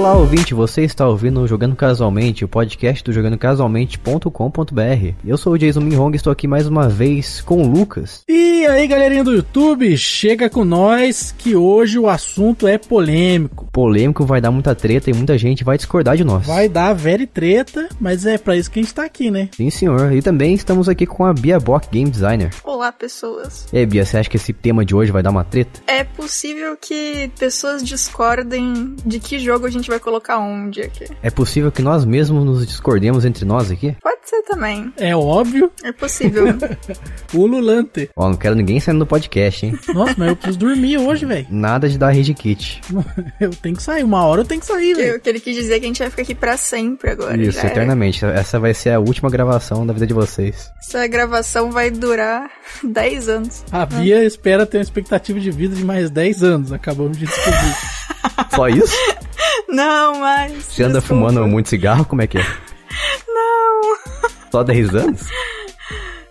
Olá, ouvinte, você está ouvindo Jogando Casualmente, o podcast do jogandocasualmente.com.br. Eu sou o Jason Minhong e estou aqui mais uma vez com o Lucas. E aí, galerinha do YouTube, chega com nós que hoje o assunto é polêmico. Polêmico vai dar muita treta e muita gente vai discordar de nós. Vai dar velha treta, mas é para isso que a gente tá aqui, né? Sim, senhor. E também estamos aqui com a Bia Bock, game designer. Olá, pessoas. E aí, Bia, você acha que esse tema de hoje vai dar uma treta? É possível que pessoas discordem de que jogo a gente vai colocar onde aqui. É possível que nós mesmos nos discordemos entre nós aqui? Pode ser também. É óbvio. É possível. o Lulante. Ó, não quero ninguém saindo do podcast, hein? Nossa, mas eu preciso dormir hoje, velho. Nada de dar rede kit. eu tenho que sair, uma hora eu tenho que sair, velho. O que ele quis dizer é que a gente vai ficar aqui pra sempre agora. Isso, eternamente. Era. Essa vai ser a última gravação da vida de vocês. Essa gravação vai durar 10 anos. A Bia espera ter uma expectativa de vida de mais 10 anos, acabamos de descobrir. Só isso? Não, mas. Você anda fumando muito cigarro? Como é que é? Não. Só 10 anos?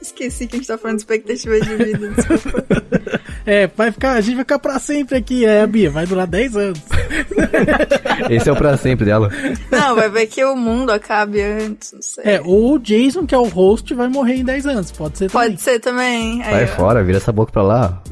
Esqueci que a gente tá falando de expectativa de vida, desculpa. É, vai ficar, a gente vai ficar pra sempre aqui, é, Bia, vai durar 10 anos. Esse é o pra sempre dela. Não, vai ver que o mundo acabe antes, não sei. É, ou o Jason, que é o host, vai morrer em 10 anos, pode ser também. Pode ser também. Aí vai fora, vira essa boca pra lá.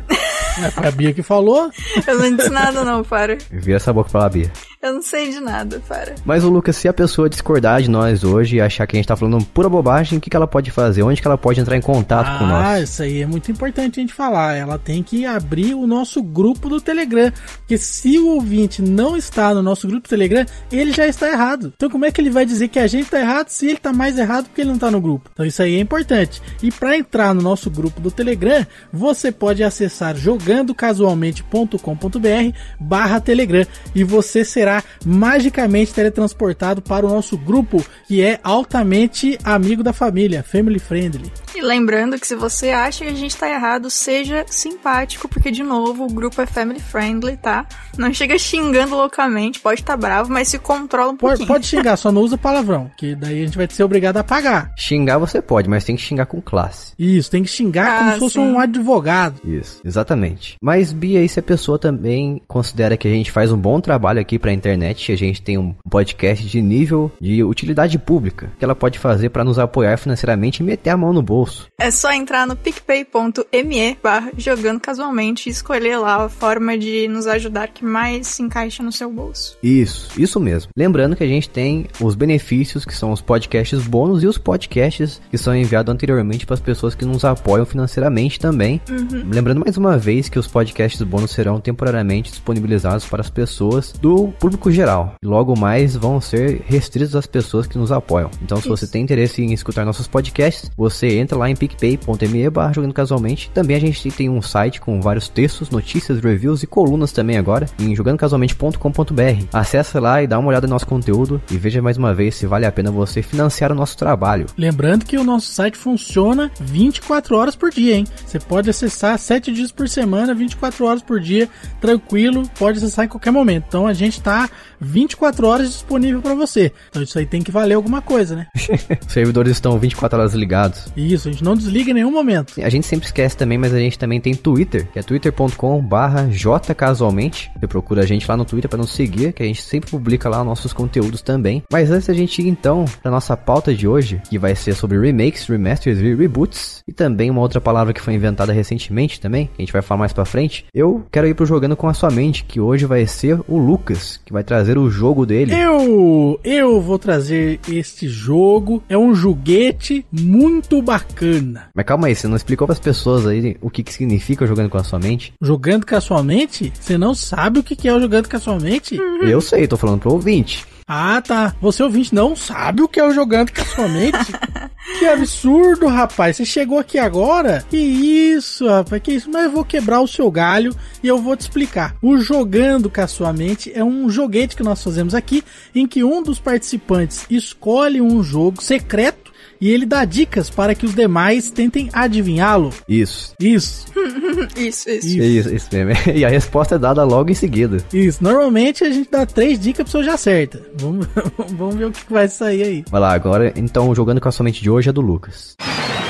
É, foi a Bia que falou. Eu não disse nada não, para. Vira essa boca pra lá, Bia. Eu não sei de nada, para. Mas o Lucas, se a pessoa discordar de nós hoje e achar que a gente tá falando pura bobagem, o que, que ela pode fazer? Onde que ela pode entrar em contato ah, com nós? Ah, isso aí é muito importante a gente falar. Ela tem que abrir o nosso grupo do Telegram. Porque se o ouvinte não está no nosso grupo do Telegram, ele já está errado. Então como é que ele vai dizer que a gente tá errado se ele tá mais errado porque ele não tá no grupo? Então isso aí é importante. E para entrar no nosso grupo do Telegram, você pode acessar jogandocasualmente.com.br barra Telegram e você será será magicamente teletransportado para o nosso grupo, que é altamente amigo da família, family friendly. E lembrando que se você acha que a gente tá errado, seja simpático, porque de novo, o grupo é family friendly, tá? Não chega xingando loucamente, pode estar tá bravo, mas se controla um pouquinho. Pode, xingar, só não usa palavrão, que daí a gente vai ser obrigado a pagar. Xingar você pode, mas tem que xingar com classe. Isso, tem que xingar ah, como se fosse um advogado. Isso, exatamente. Mas Bia, e se a pessoa também considera que a gente faz um bom trabalho aqui para internet. A gente tem um podcast de nível de utilidade pública que ela pode fazer para nos apoiar financeiramente e meter a mão no bolso. É só entrar no picpay.me jogando casualmente e escolher lá a forma de nos ajudar que mais se encaixa no seu bolso. Isso, isso mesmo. Lembrando que a gente tem os benefícios que são os podcasts bônus e os podcasts que são enviados anteriormente para as pessoas que nos apoiam financeiramente também. Uhum. Lembrando mais uma vez que os podcasts bônus serão temporariamente disponibilizados para as pessoas do público geral. Logo mais vão ser restritos às pessoas que nos apoiam. Então, se Isso. você tem interesse em escutar nossos podcasts, você entra lá em picpay.me barra jogando casualmente. Também a gente tem um site com vários textos, notícias, reviews e colunas também agora em jogandocasualmente.com.br. Acesse lá e dá uma olhada no nosso conteúdo e veja mais uma vez se vale a pena você financiar o nosso trabalho. Lembrando que o nosso site funciona 24 horas por dia, hein? Você pode acessar 7 dias por semana, 24 horas por dia, tranquilo, pode acessar em qualquer momento. Então a gente tá Yeah. 24 horas disponível para você. Então isso aí tem que valer alguma coisa, né? servidores estão 24 horas ligados. Isso, a gente não desliga em nenhum momento. A gente sempre esquece também, mas a gente também tem Twitter, que é twitter.com barra jcasualmente. Você procura a gente lá no Twitter para nos seguir, que a gente sempre publica lá nossos conteúdos também. Mas antes a gente ir então para nossa pauta de hoje, que vai ser sobre remakes, remasters e reboots, e também uma outra palavra que foi inventada recentemente também, que a gente vai falar mais para frente. Eu quero ir pro jogando com a sua mente, que hoje vai ser o Lucas, que vai trazer trazer o jogo dele. Eu, eu vou trazer este jogo. É um joguete muito bacana. Mas calma aí, você não explicou para as pessoas aí o que, que significa jogando com a sua mente? Jogando com a sua mente? Você não sabe o que, que é o jogando com a sua mente? Eu sei, tô falando pro ouvinte. Ah, tá. Você ouvinte não sabe o que é o jogando com a sua mente? que absurdo, rapaz. Você chegou aqui agora? Que isso, rapaz. Que isso. Mas eu vou quebrar o seu galho e eu vou te explicar. O jogando com a sua mente é um joguete que nós fazemos aqui em que um dos participantes escolhe um jogo secreto e ele dá dicas para que os demais tentem adivinhá-lo. Isso. Isso. isso. isso. Isso, isso. mesmo. E a resposta é dada logo em seguida. Isso. Normalmente a gente dá três dicas a pessoa já acerta. Vamos, vamos ver o que vai sair aí. Vai lá, agora, então, jogando com a sua mente de hoje é do Lucas. Música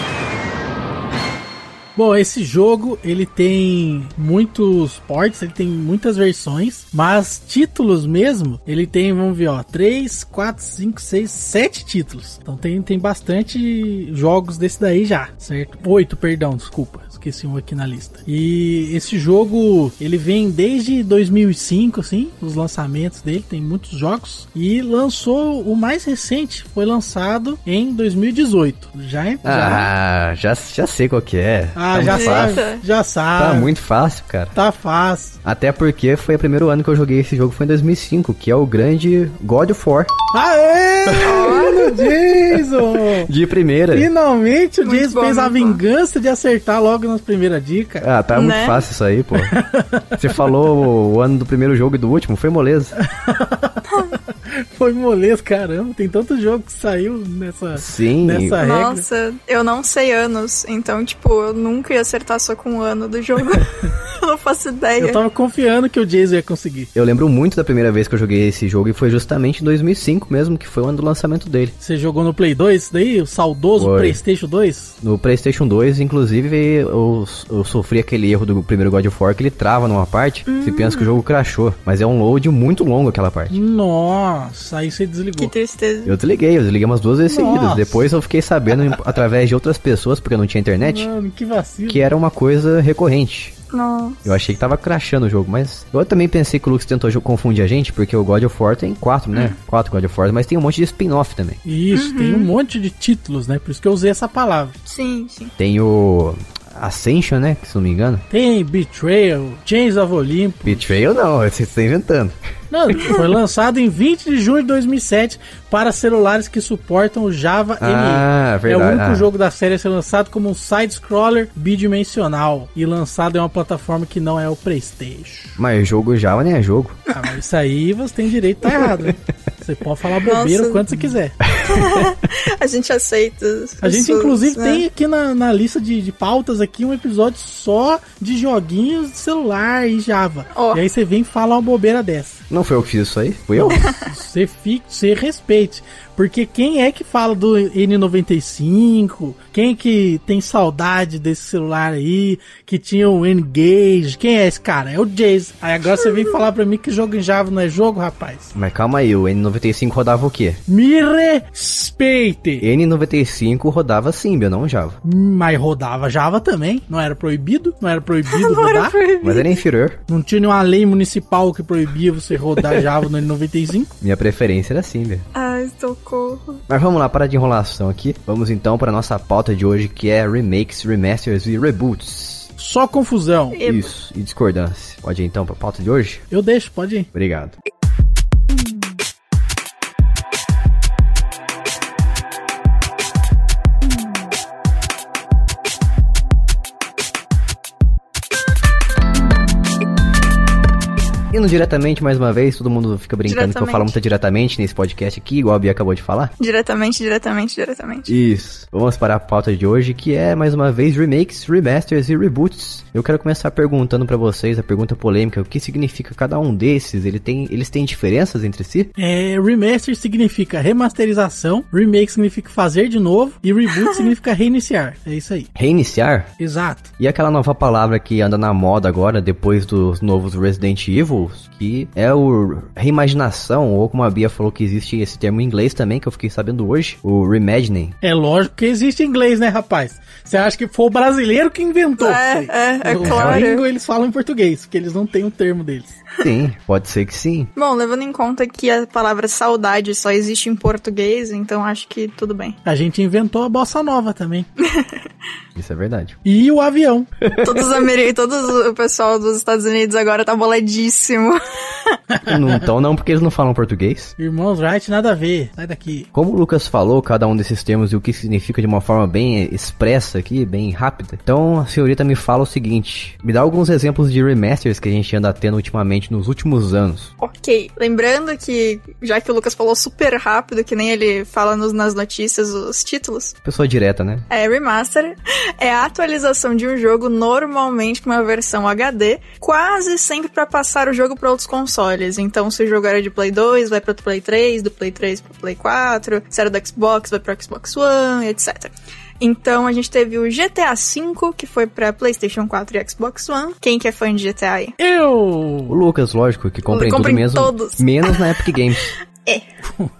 Bom, esse jogo ele tem muitos ports, ele tem muitas versões, mas títulos mesmo, ele tem, vamos ver, ó, 3, 4, 5, 6, 7 títulos. Então tem, tem bastante jogos desse daí já, certo? 8, perdão, desculpa esqueci um aqui na lista. E esse jogo, ele vem desde 2005, assim, os lançamentos dele, tem muitos jogos. E lançou o mais recente, foi lançado em 2018. Já, já... Ah, já, já sei qual que é. Ah, tá já sabe. Já sabe. Tá muito fácil, cara. Tá fácil. Até porque foi o primeiro ano que eu joguei esse jogo, foi em 2005, que é o grande God of War. Aê! Olha o Jason! De primeira. Finalmente o Jason fez a vingança de acertar logo na nossa primeira dica. Ah, tá né? muito fácil isso aí, pô. Você falou o ano do primeiro jogo e do último, foi moleza. Foi moleza, caramba. Tem tanto jogo que saiu nessa, Sim. nessa regra. Nossa, eu não sei anos. Então, tipo, eu nunca ia acertar só com o um ano do jogo. eu não faço ideia. Eu tava confiando que o Jason ia conseguir. Eu lembro muito da primeira vez que eu joguei esse jogo e foi justamente em 2005 mesmo, que foi o ano do lançamento dele. Você jogou no Play 2 daí? O saudoso foi. PlayStation 2? No PlayStation 2, inclusive, eu, eu, sofri aquele erro do primeiro God of War que ele trava numa parte. Hum. Você pensa que o jogo crashou. Mas é um load muito longo aquela parte. Nossa. Nossa, aí você desligou. Que tristeza. Eu desliguei, eu desliguei umas duas vezes Nossa. seguidas. Depois eu fiquei sabendo através de outras pessoas, porque eu não tinha internet. Mano, que vacilo. Que era uma coisa recorrente. Nossa. Eu achei que tava crashando o jogo, mas eu também pensei que o Lux tentou confundir a gente, porque o God of War tem quatro, né? Uhum. Quatro God of War, mas tem um monte de spin-off também. Isso, uhum. tem um monte de títulos, né? Por isso que eu usei essa palavra. Sim, sim. Tem o Ascension, né? Se não me engano. Tem Betrayal, Chains of Olympus. Betrayal não, você tá inventando. Não, foi lançado em 20 de junho de 2007 para celulares que suportam o Java ah, verdade. É o único ah. jogo da série a ser lançado como um side-scroller bidimensional e lançado em uma plataforma que não é o PlayStation. Mas jogo Java nem é jogo. Ah, mas isso aí você tem direito, tá errado. Você pode falar bobeira Nossa. quanto você quiser. a gente aceita. a gente, inclusive, né? tem aqui na, na lista de, de pautas aqui um episódio só de joguinhos de celular e Java. Oh. E aí você vem falar uma bobeira dessa. Não foi eu que fiz isso aí? Fui eu? Você, fica, você respeite. Porque quem é que fala do N95? Quem que tem saudade desse celular aí? Que tinha o N-Gage? Quem é esse cara? É o Jace. Aí agora você vem falar pra mim que jogo em Java não é jogo, rapaz. Mas calma aí, o N95 rodava o quê? Me respeite! N95 rodava Symbian, não Java. Mas rodava Java também. Não era proibido? Não era proibido não rodar? Era proibido. Mas era inferior. Não tinha nenhuma lei municipal que proibia você rodar Java no N95? Minha preferência era Symbian. Assim, ah, estou socorro. Mas vamos lá, para de enrolação aqui. Vamos então para nossa pauta de hoje que é remakes, remasters e reboots. Só confusão. Isso, e discordância. Pode ir então a pauta de hoje? Eu deixo, pode ir. Obrigado. Indo diretamente mais uma vez, todo mundo fica brincando que eu falo muito diretamente nesse podcast aqui, igual a Bia acabou de falar. Diretamente, diretamente, diretamente. Isso. Vamos para a pauta de hoje, que é mais uma vez remakes, remasters e reboots. Eu quero começar perguntando para vocês a pergunta polêmica, o que significa cada um desses? Ele tem, eles têm diferenças entre si? É, remaster significa remasterização, remake significa fazer de novo e reboot significa reiniciar. É isso aí. Reiniciar? Exato. E aquela nova palavra que anda na moda agora depois dos novos Resident Evil, que é o reimaginação, ou como a Bia falou que existe esse termo em inglês também, que eu fiquei sabendo hoje, o reimagining. É lógico que existe em inglês, né, rapaz? Você acha que foi o brasileiro que inventou? É, é, é, é claro. Gringo, eles falam em português, porque eles não têm o termo deles. Sim, pode ser que sim. Bom, levando em conta que a palavra saudade só existe em português, então acho que tudo bem. A gente inventou a bossa nova também. Isso é verdade. E o avião. Todos, os Todos o pessoal dos Estados Unidos agora tá boladíssimo. Não estão, não, porque eles não falam português. Irmãos Wright, nada a ver. Sai daqui. Como o Lucas falou, cada um desses termos e o que significa de uma forma bem expressa aqui, bem rápida. Então, a senhorita me fala o seguinte: me dá alguns exemplos de remasters que a gente anda tendo ultimamente nos últimos anos. Ok, lembrando que, já que o Lucas falou super rápido, que nem ele fala nos, nas notícias os títulos. Pessoa direta, né? É, Remaster é a atualização de um jogo normalmente com uma versão HD, quase sempre para passar o jogo para outros consoles. Então, se o jogo era de Play 2, vai para Play 3, do Play 3 para Play 4, se era do Xbox, vai para Xbox One, etc. Então a gente teve o GTA V, que foi pra PlayStation 4 e Xbox One. Quem que é fã de GTA aí? Eu! O Lucas, lógico, que compra tudo mesmo. Todos. Menos na Epic Games. é.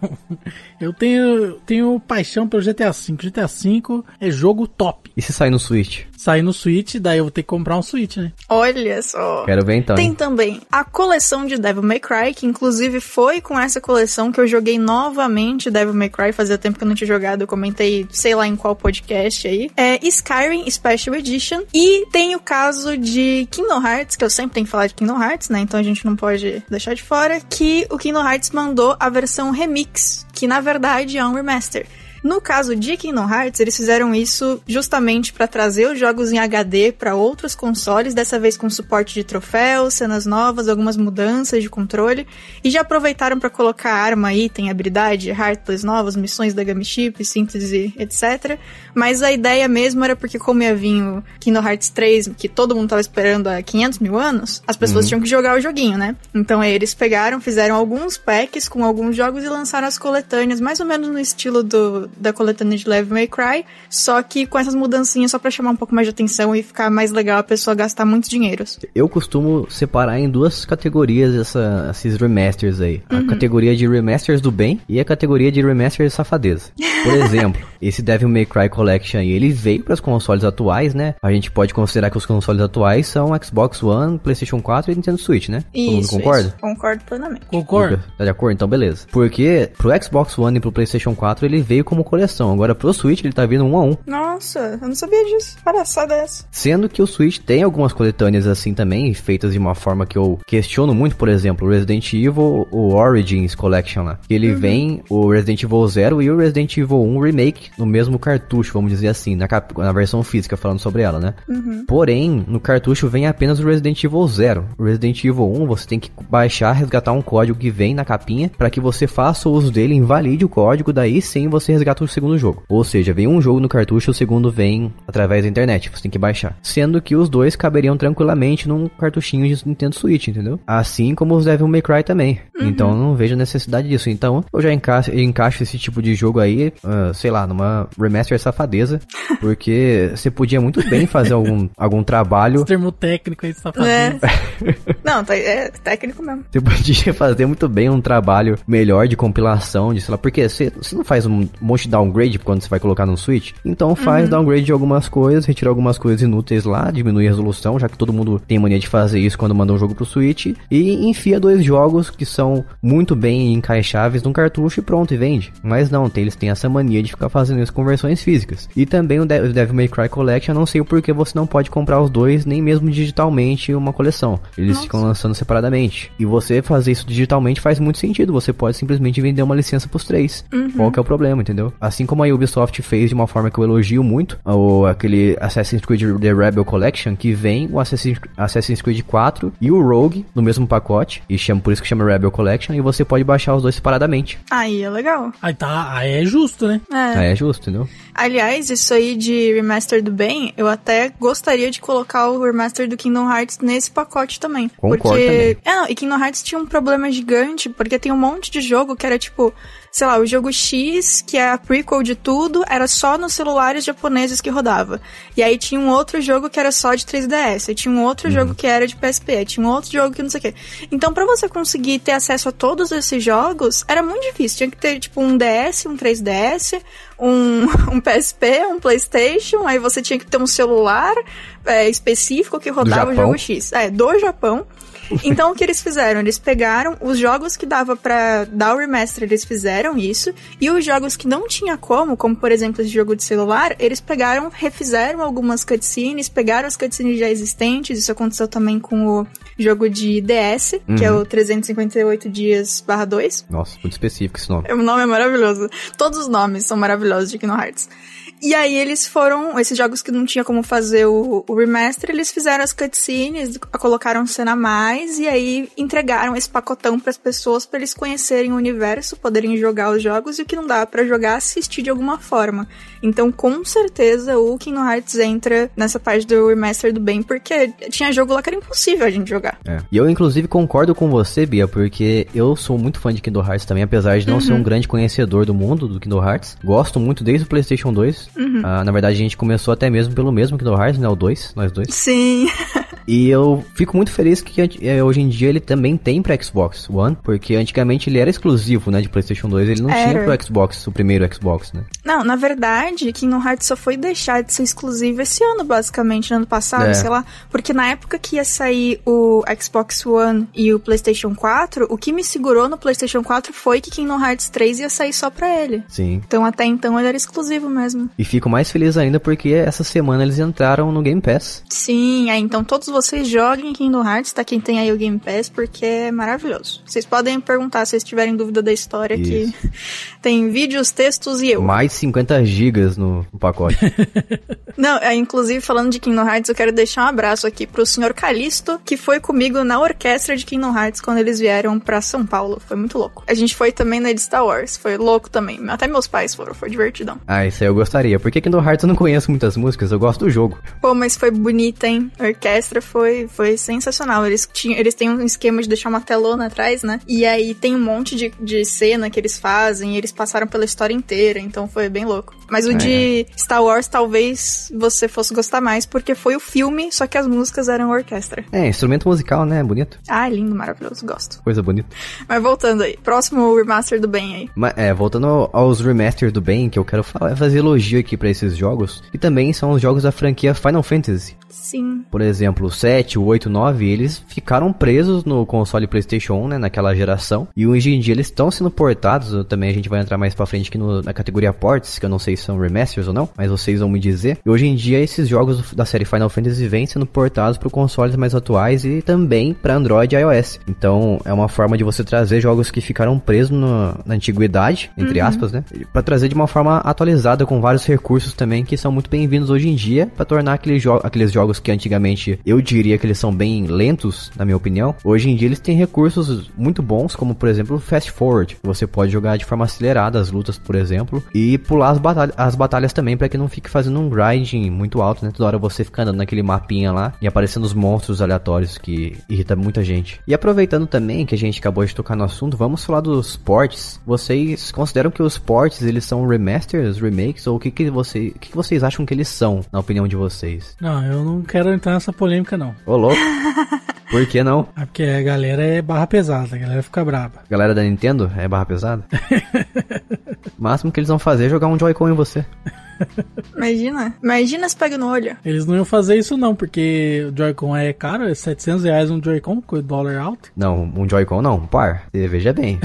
Eu tenho, tenho paixão pelo GTA V. GTA V é jogo top. E se sair no Switch? Sair no Switch, daí eu vou ter que comprar um Switch, né? Olha só. Quero ver então. Tem também a coleção de Devil May Cry, que inclusive foi com essa coleção que eu joguei novamente Devil May Cry. Fazia tempo que eu não tinha jogado, eu comentei, sei lá em qual podcast aí. É Skyrim Special Edition. E tem o caso de Kingdom Hearts, que eu sempre tenho que falar de Kingdom Hearts, né? Então a gente não pode deixar de fora. Que o Kingdom Hearts mandou a versão remix que na verdade é um remaster. No caso de Kingdom Hearts, eles fizeram isso justamente para trazer os jogos em HD para outros consoles, dessa vez com suporte de troféus, cenas novas, algumas mudanças de controle, e já aproveitaram para colocar arma, item, habilidade, heartless novas, missões da Gummy síntese, etc. Mas a ideia mesmo era porque como ia vir o Kingdom Hearts 3, que todo mundo tava esperando há 500 mil anos, as pessoas uhum. tinham que jogar o joguinho, né? Então aí eles pegaram, fizeram alguns packs com alguns jogos e lançaram as coletâneas, mais ou menos no estilo do da coletânea de Leve May Cry, só que com essas mudancinhas só para chamar um pouco mais de atenção e ficar mais legal a pessoa gastar muitos dinheiros. Eu costumo separar em duas categorias essa, esses remasters aí. Uhum. A categoria de remasters do bem e a categoria de remasters safadeza. Por exemplo, esse Devil May Cry Collection aí, ele veio para os consoles atuais, né? A gente pode considerar que os consoles atuais são Xbox One, PlayStation 4 e Nintendo Switch, né? Isso, Todo mundo concorda? Isso. Concordo plenamente. Concordo. Tá de acordo? Então beleza. Porque pro Xbox One e pro PlayStation 4 ele veio com como coleção. Agora pro Switch ele tá vindo um a um. Nossa, eu não sabia disso. Palhaçada é essa. Sendo que o Switch tem algumas coletâneas assim também, feitas de uma forma que eu questiono muito, por exemplo, o Resident Evil, o Origins Collection lá. Ele uhum. vem o Resident Evil 0 e o Resident Evil 1 Remake no mesmo cartucho, vamos dizer assim, na, cap... na versão física, falando sobre ela, né? Uhum. Porém, no cartucho vem apenas o Resident Evil 0. O Resident Evil 1 você tem que baixar, resgatar um código que vem na capinha para que você faça o uso dele, invalide o código, daí sim você resgatar pirata o segundo jogo. Ou seja, vem um jogo no cartucho, o segundo vem através da internet, você tem que baixar. Sendo que os dois caberiam tranquilamente num cartuchinho de Nintendo Switch, entendeu? Assim como os Devil May Cry também. Uhum. Então não vejo necessidade disso. Então eu já encaixo, encaixo esse tipo de jogo aí, uh, sei lá, numa remaster safadeza, porque você podia muito bem fazer algum, algum trabalho. Esse termo técnico aí, safadeza. É. não, tá, é técnico mesmo. Você podia fazer muito bem um trabalho melhor de compilação, de sei lá, porque você não faz um monte monte de downgrade quando você vai colocar no Switch. Então faz uhum. downgrade de algumas coisas, retira algumas coisas inúteis lá, diminui a resolução, já que todo mundo tem mania de fazer isso quando manda um jogo pro Switch. E enfia dois jogos que são muito bem encaixáveis num cartucho e pronto, e vende. Mas não, eles têm essa mania de ficar fazendo isso com versões físicas. E também o Devil May Cry Collection, não sei o porquê você não pode comprar os dois, nem mesmo digitalmente, uma coleção. Eles Nossa. ficam lançando separadamente. E você fazer isso digitalmente faz muito sentido. Você pode simplesmente vender uma licença pros três. Uhum. Qual que é o problema, entendeu? entendeu? Assim como a Ubisoft fez de uma forma que eu elogio muito, o, aquele Assassin's Creed The Rebel Collection, que vem o Assassin's, Assassin's Creed 4 e o Rogue no mesmo pacote, e chama, por isso que chama Rebel Collection, e você pode baixar os dois separadamente. Aí é legal. Aí tá, aí é justo, né? É. Aí é justo, entendeu? Aliás, isso aí de remaster do bem, eu até gostaria de colocar o remaster do Kingdom Hearts nesse pacote também. Concordo porque também. É, não, e Kingdom Hearts tinha um problema gigante, porque tem um monte de jogo que era tipo sei lá, o jogo X, que é a prequel de tudo, era só nos celulares japoneses que rodava. E aí tinha um outro jogo que era só de 3DS, e tinha um outro uhum. jogo que era de PSP, tinha um outro jogo que não sei o quê. Então, para você conseguir ter acesso a todos esses jogos, era muito difícil. Tinha que ter, tipo, um DS, um 3DS, um, um PSP, um PlayStation, aí você tinha que ter um celular é, específico que rodava o jogo X. É, do Japão. Então o que eles fizeram? Eles pegaram os jogos que dava para dar o remaster, eles fizeram isso, e os jogos que não tinha como, como por exemplo esse jogo de celular, eles pegaram, refizeram algumas cutscenes, pegaram as cutscenes já existentes, isso aconteceu também com o jogo de DS, uhum. que é o 358 uhum. dias barra 2. Nossa, muito específico esse nome. O nome é maravilhoso. Todos os nomes são maravilhosos de Kingdom Hearts. E aí eles foram, esses jogos que não tinha como fazer o, o remaster, eles fizeram as cutscenes, colocaram cena a mais e aí entregaram esse pacotão para as pessoas para eles conhecerem o universo, poderem jogar os jogos e o que não dá para jogar assistir de alguma forma. Então, com certeza, o Kingdom Hearts entra nessa parte do remaster do bem, porque tinha jogo lá que era impossível a gente jogar. É. E eu, inclusive, concordo com você, Bia, porque eu sou muito fã de Kingdom Hearts também, apesar de não uhum. ser um uhum. grande conhecedor do mundo do Kingdom Hearts. Gosto muito desde o PlayStation 2. Uhum. Ah, na verdade, a gente começou até mesmo pelo mesmo Kingdom Hearts, né? O 2, nós dois. Sim. E eu fico muito feliz que eh, hoje em dia ele também tem pra Xbox One, porque antigamente ele era exclusivo, né, de PlayStation 2, ele não era. tinha pro Xbox, o primeiro Xbox, né? Não, na verdade, Kingdom Hearts só foi deixar de ser exclusivo esse ano, basicamente, ano passado, é. sei lá, porque na época que ia sair o Xbox One e o PlayStation 4, o que me segurou no PlayStation 4 foi que Kingdom Hearts 3 ia sair só pra ele. Sim. Então até então ele era exclusivo mesmo. E fico mais feliz ainda porque essa semana eles entraram no Game Pass. Sim, é, então todos vocês joguem Kingdom Hearts, tá? Quem tem aí o Game Pass, porque é maravilhoso. Vocês podem perguntar se vocês tiverem dúvida da história, Isso. que tem vídeos, textos e eu. Mais 50 gigas no pacote. Não, é, inclusive, falando de Kingdom Hearts, eu quero deixar um abraço aqui pro senhor Calisto, que foi comigo na orquestra de Kingdom Hearts quando eles vieram pra São Paulo. Foi muito louco. A gente foi também na de Star Wars, foi louco também. Até meus pais foram, foi divertidão. Ah, isso aí eu gostaria, porque Kingdom Hearts eu não conheço muitas músicas, eu gosto do jogo. Pô, mas foi bonita, hein? A orquestra foi, foi sensacional. Eles, tinham, eles têm um esquema de deixar uma telona atrás, né? E aí tem um monte de, de cena que eles fazem, eles passaram pela história inteira, então foi bem louco. Mas o é. de Star Wars talvez você fosse gostar mais, porque foi o filme, só que as músicas eram orquestra. É, instrumento musical, né? Bonito. Ah, é lindo, maravilhoso, gosto. Coisa bonita. Mas voltando aí, próximo remaster do bem aí. Mas, é, voltando aos remasters do bem, que eu quero falar, fazer elogio aqui para esses jogos, que também são os jogos da franquia Final Fantasy. Sim. Por exemplo, o 7, o 8, 9, eles ficaram presos no console PlayStation 1, né, naquela geração, e hoje em dia eles estão sendo portados, também a gente vai entrar mais pra frente aqui no, na categoria ports, que eu não sei são remasters ou não, mas vocês vão me dizer. E hoje em dia esses jogos da série Final Fantasy vêm sendo portados para consoles mais atuais e também para Android e iOS. Então é uma forma de você trazer jogos que ficaram presos no, na antiguidade, entre uhum. aspas, né? Para trazer de uma forma atualizada com vários recursos também que são muito bem-vindos hoje em dia para tornar aqueles, jo aqueles jogos que antigamente eu diria que eles são bem lentos, na minha opinião. Hoje em dia eles têm recursos muito bons, como por exemplo Fast Forward. Você pode jogar de forma acelerada as lutas, por exemplo, e pular as batalhas as batalhas também para que não fique fazendo um grinding muito alto, né? Toda hora você fica andando naquele mapinha lá e aparecendo os monstros aleatórios que irrita muita gente. E aproveitando também que a gente acabou de tocar no assunto, vamos falar dos ports. Vocês consideram que os ports eles são remasters, remakes ou o que que, você, o que, que vocês acham que eles são, na opinião de vocês? Não, eu não quero entrar nessa polêmica não. Ô louco. Por que não? É porque a galera é barra pesada, a galera fica braba. Galera da Nintendo é barra pesada? o máximo que eles vão fazer é jogar um Joy-Con em você. Imagina. Imagina se pega no olho. Eles não iam fazer isso não, porque o Joy-Con é caro, é 700 reais um Joy-Con com o dólar alto. Não, um Joy-Con não, um par. Você veja bem.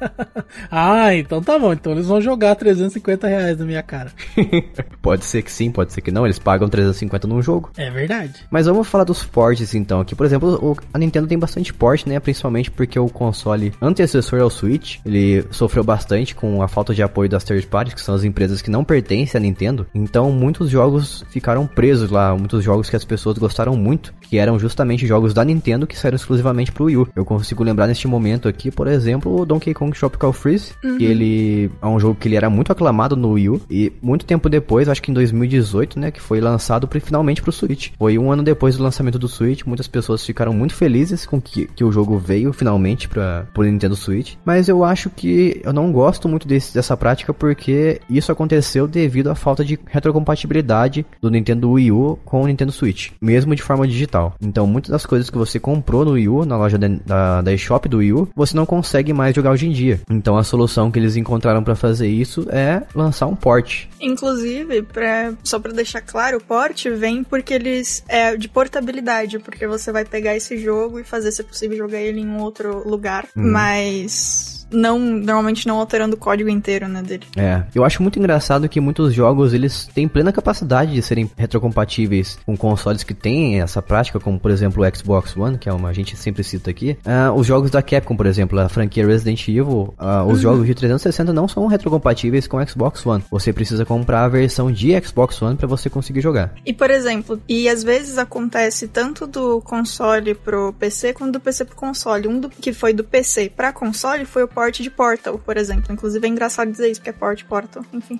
ah, então tá bom. Então eles vão jogar 350 reais na minha cara. pode ser que sim, pode ser que não. Eles pagam 350 num jogo. É verdade. Mas vamos falar dos portes então. Aqui, por exemplo, a Nintendo tem bastante porte, né? Principalmente porque o console antecessor ao Switch, ele sofreu bastante com a falta de apoio das third parties, que são as empresas que não pertencem Nintendo, então muitos jogos ficaram presos lá, muitos jogos que as pessoas gostaram muito, que eram justamente jogos da Nintendo que saíram exclusivamente pro Wii U. Eu consigo lembrar neste momento aqui, por exemplo, o Donkey Kong Tropical Freeze, uhum. que ele é um jogo que ele era muito aclamado no Wii U e muito tempo depois, acho que em 2018, né, que foi lançado pra, finalmente pro Switch. Foi um ano depois do lançamento do Switch, muitas pessoas ficaram muito felizes com que, que o jogo veio finalmente para pro Nintendo Switch, mas eu acho que eu não gosto muito desse, dessa prática porque isso aconteceu devido devido à falta de retrocompatibilidade do Nintendo Wii U com o Nintendo Switch, mesmo de forma digital. Então, muitas das coisas que você comprou no Wii U, na loja de, da, da eShop do Wii U, você não consegue mais jogar hoje em dia. Então, a solução que eles encontraram para fazer isso é lançar um port. Inclusive, pra, só para deixar claro, o port vem porque eles é de portabilidade, porque você vai pegar esse jogo e fazer, se possível, jogar ele em outro lugar. Hum. Mas não normalmente não alterando o código inteiro, né, dele. É. Eu acho muito engraçado que muitos jogos eles têm plena capacidade de serem retrocompatíveis com consoles que têm essa prática, como por exemplo o Xbox One, que é uma a gente sempre cita aqui. Uh, os jogos da Capcom, por exemplo, a franquia Resident Evil, uh, os uhum. jogos de 360 não são retrocompatíveis com o Xbox One. Você precisa comprar a versão de Xbox One para você conseguir jogar. E por exemplo, e às vezes acontece tanto do console pro PC quanto do PC pro console. Um do, que foi do PC para console foi o porte de Portal, por exemplo. Inclusive é engraçado dizer isso, porque é porte Portal, enfim.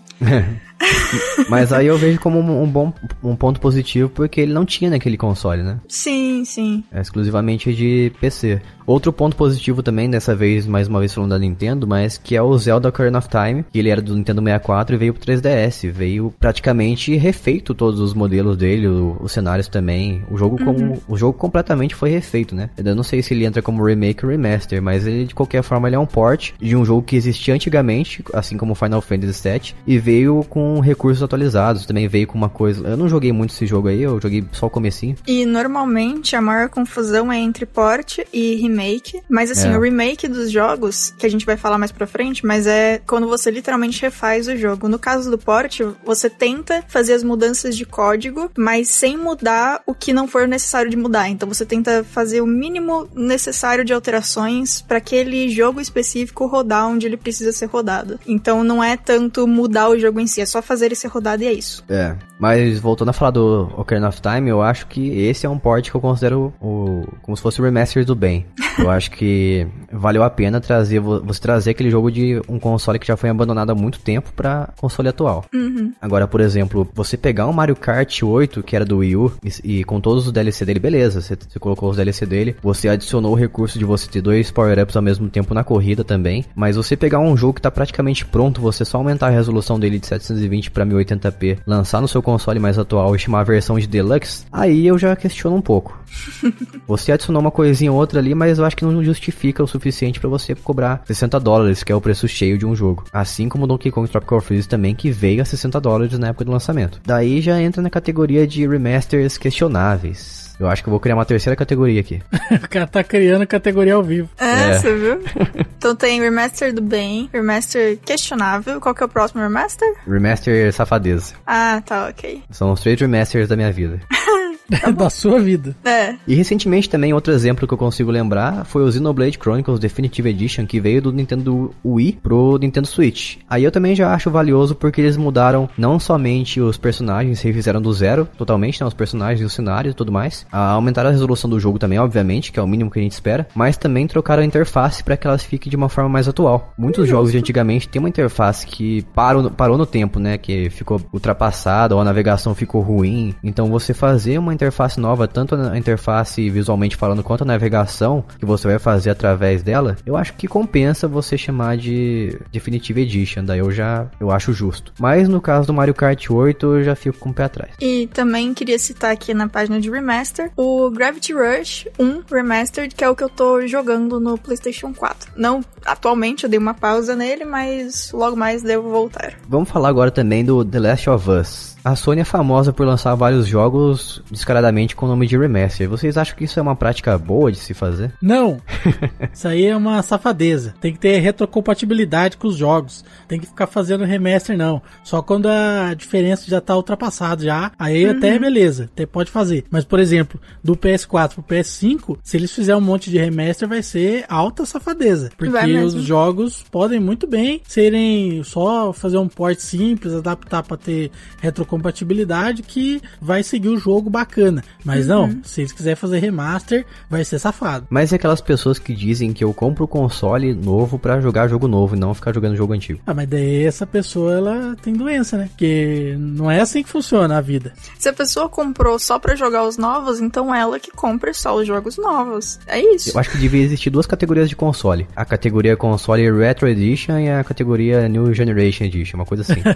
Mas aí eu vejo como um bom um ponto positivo, porque ele não tinha naquele console, né? Sim, sim. É exclusivamente de PC. Outro ponto positivo também, dessa vez, mais uma vez falando da Nintendo, mas que é o Zelda Ocarina of Time, que ele era do Nintendo 64 e veio pro 3DS. Veio praticamente refeito todos os modelos dele, os cenários também. O jogo, como, uhum. o jogo completamente foi refeito, né? Eu não sei se ele entra como remake ou remaster, mas ele, de qualquer forma, ele é um port de um jogo que existia antigamente, assim como Final Fantasy VII, e veio com recursos atualizados. Também veio com uma coisa... Eu não joguei muito esse jogo aí, eu joguei só o comecinho. E, normalmente, a maior confusão é entre port e remake remake. Mas assim, é. o remake dos jogos, que a gente vai falar mais pra frente, mas é quando você literalmente refaz o jogo. No caso do port, você tenta fazer as mudanças de código, mas sem mudar o que não for necessário de mudar. Então você tenta fazer o mínimo necessário de alterações para aquele jogo específico rodar onde ele precisa ser rodado. Então não é tanto mudar o jogo em si, é só fazer ele ser rodado e é isso. É. Mas voltando a falar do Ocarina of Time, eu acho que esse é um port que eu considero o, como se fosse o remaster do bem. Eu acho que valeu a pena trazer você trazer aquele jogo de um console que já foi abandonado há muito tempo para console atual. Uhum. Agora, por exemplo, você pegar um Mario Kart 8 que era do Wii U e, e com todos os DLC dele, beleza? Você, você, colocou os DLC dele, você adicionou o recurso de você ter dois power-ups ao mesmo tempo na corrida também. Mas você pegar um jogo que tá praticamente pronto, você só aumentar a resolução dele de 720 para 1080p, lançar no seu console mais atual e chamar a versão de Deluxe, aí eu já questiono um pouco. você adicionou uma coisinha ou outra ali, mas eu acho que não justifica o suficiente para você cobrar 60 dólares, que é o preço cheio de um jogo. Assim como Donkey Kong Tropical Freeze também, que veio a 60 dólares na época do lançamento. Daí já entra na categoria de remasters questionáveis. Eu acho que eu vou criar uma terceira categoria aqui. o cara tá criando categoria ao vivo. É, é. você viu? então tem remaster do bem, remaster questionável. Qual que é o próximo remaster? Remaster safadeza. Ah, tá, ok. São os três remasters da minha vida. da sua vida. É. E recentemente também, outro exemplo que eu consigo lembrar foi o Xenoblade Chronicles Definitive Edition, que veio do Nintendo Wii pro Nintendo Switch. Aí eu também já acho valioso porque eles mudaram não somente os personagens, refizeram do zero totalmente, né, os personagens e os cenários e tudo mais. Ah, aumentaram a resolução do jogo também, obviamente, que é o mínimo que a gente espera, mas também trocaram a interface para que elas fiquem de uma forma mais atual. Muitos jogos de antigamente têm uma interface que parou, parou no tempo, né, que ficou ultrapassada ou a navegação ficou ruim. Então você fazer uma interface nova, tanto a interface visualmente falando quanto a navegação que você vai fazer através dela, eu acho que compensa você chamar de Definitive Edition, daí eu já eu acho justo. Mas no caso do Mario Kart 8, eu já fico com o pé atrás. E também queria citar aqui na página de remaster o Gravity Rush 1 Remastered, que é o que eu tô jogando no PlayStation 4. Não atualmente, eu dei uma pausa nele, mas logo mais devo voltar. Vamos falar agora também do The Last of Us a Sony é famosa por lançar vários jogos descaradamente com o nome de remaster. Vocês acham que isso é uma prática boa de se fazer? Não! isso aí é uma safadeza. Tem que ter retrocompatibilidade com os jogos. Tem que ficar fazendo remaster, não. Só quando a diferença já tá ultrapassada já, aí uhum. até é beleza, até pode fazer. Mas, por exemplo, do PS4 pro PS5, se eles fizerem um monte de remaster, vai ser alta safadeza. Porque os jogos podem muito bem serem só fazer um port simples, adaptar para ter retrocompatibilidade compatibilidade que vai seguir o jogo bacana. Mas uhum. não, se eles quiserem fazer remaster, vai ser safado. Mas e aquelas pessoas que dizem que eu compro o console novo para jogar jogo novo e não ficar jogando jogo antigo? Ah, mas daí essa pessoa ela tem doença, né? Porque não é assim que funciona a vida. Se a pessoa comprou só para jogar os novos, então ela que compra só os jogos novos. É isso. Eu acho que devia existir duas categorias de console. A categoria console Retro Edition e a categoria New Generation Edition, uma coisa assim.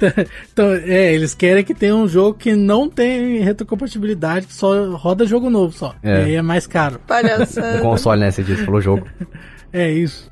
então então, é, eles querem que tenha um jogo que não tem retrocompatibilidade, que só roda jogo novo só. É. E aí é mais caro. Palhaçada. o console, né? Você disse, falou jogo. É isso.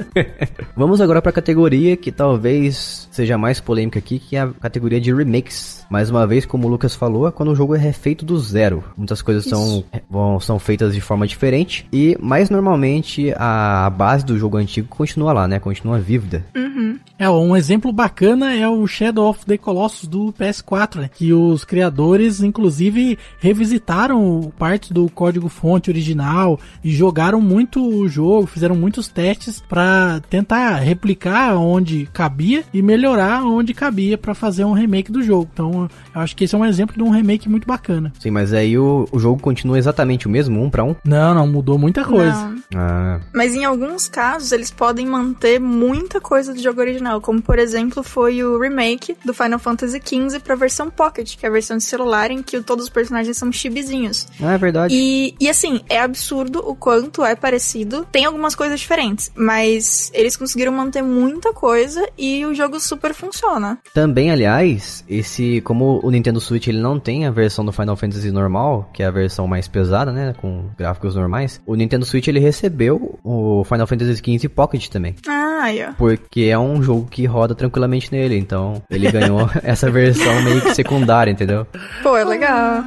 Vamos agora para a categoria que talvez seja mais polêmica aqui, que é a categoria de remakes mais uma vez, como o Lucas falou, é quando o jogo é refeito do zero. Muitas coisas são, é, são feitas de forma diferente. E, mais normalmente, a base do jogo antigo continua lá, né? Continua vívida. Uhum. É, um exemplo bacana é o Shadow of the Colossus do PS4, né? Que os criadores, inclusive, revisitaram parte do código-fonte original e jogaram muito o jogo, fizeram muitos testes para tentar replicar onde cabia e melhorar onde cabia para fazer um remake do jogo. Então, então, eu acho que esse é um exemplo de um remake muito bacana. Sim, mas aí o, o jogo continua exatamente o mesmo, um para um? Não, não, mudou muita coisa. Ah. Mas em alguns casos, eles podem manter muita coisa do jogo original, como por exemplo foi o remake do Final Fantasy XV pra versão Pocket, que é a versão de celular em que todos os personagens são chibizinhos. Ah, é verdade. E, e assim, é absurdo o quanto é parecido. Tem algumas coisas diferentes, mas eles conseguiram manter muita coisa e o jogo super funciona. Também, aliás, esse como o Nintendo Switch ele não tem a versão do Final Fantasy normal, que é a versão mais pesada, né, com gráficos normais, o Nintendo Switch ele recebeu o Final Fantasy XV Pocket também. Ah, yeah. Porque é um jogo que roda tranquilamente nele, então ele ganhou essa versão meio que secundária, entendeu? Pô, é legal.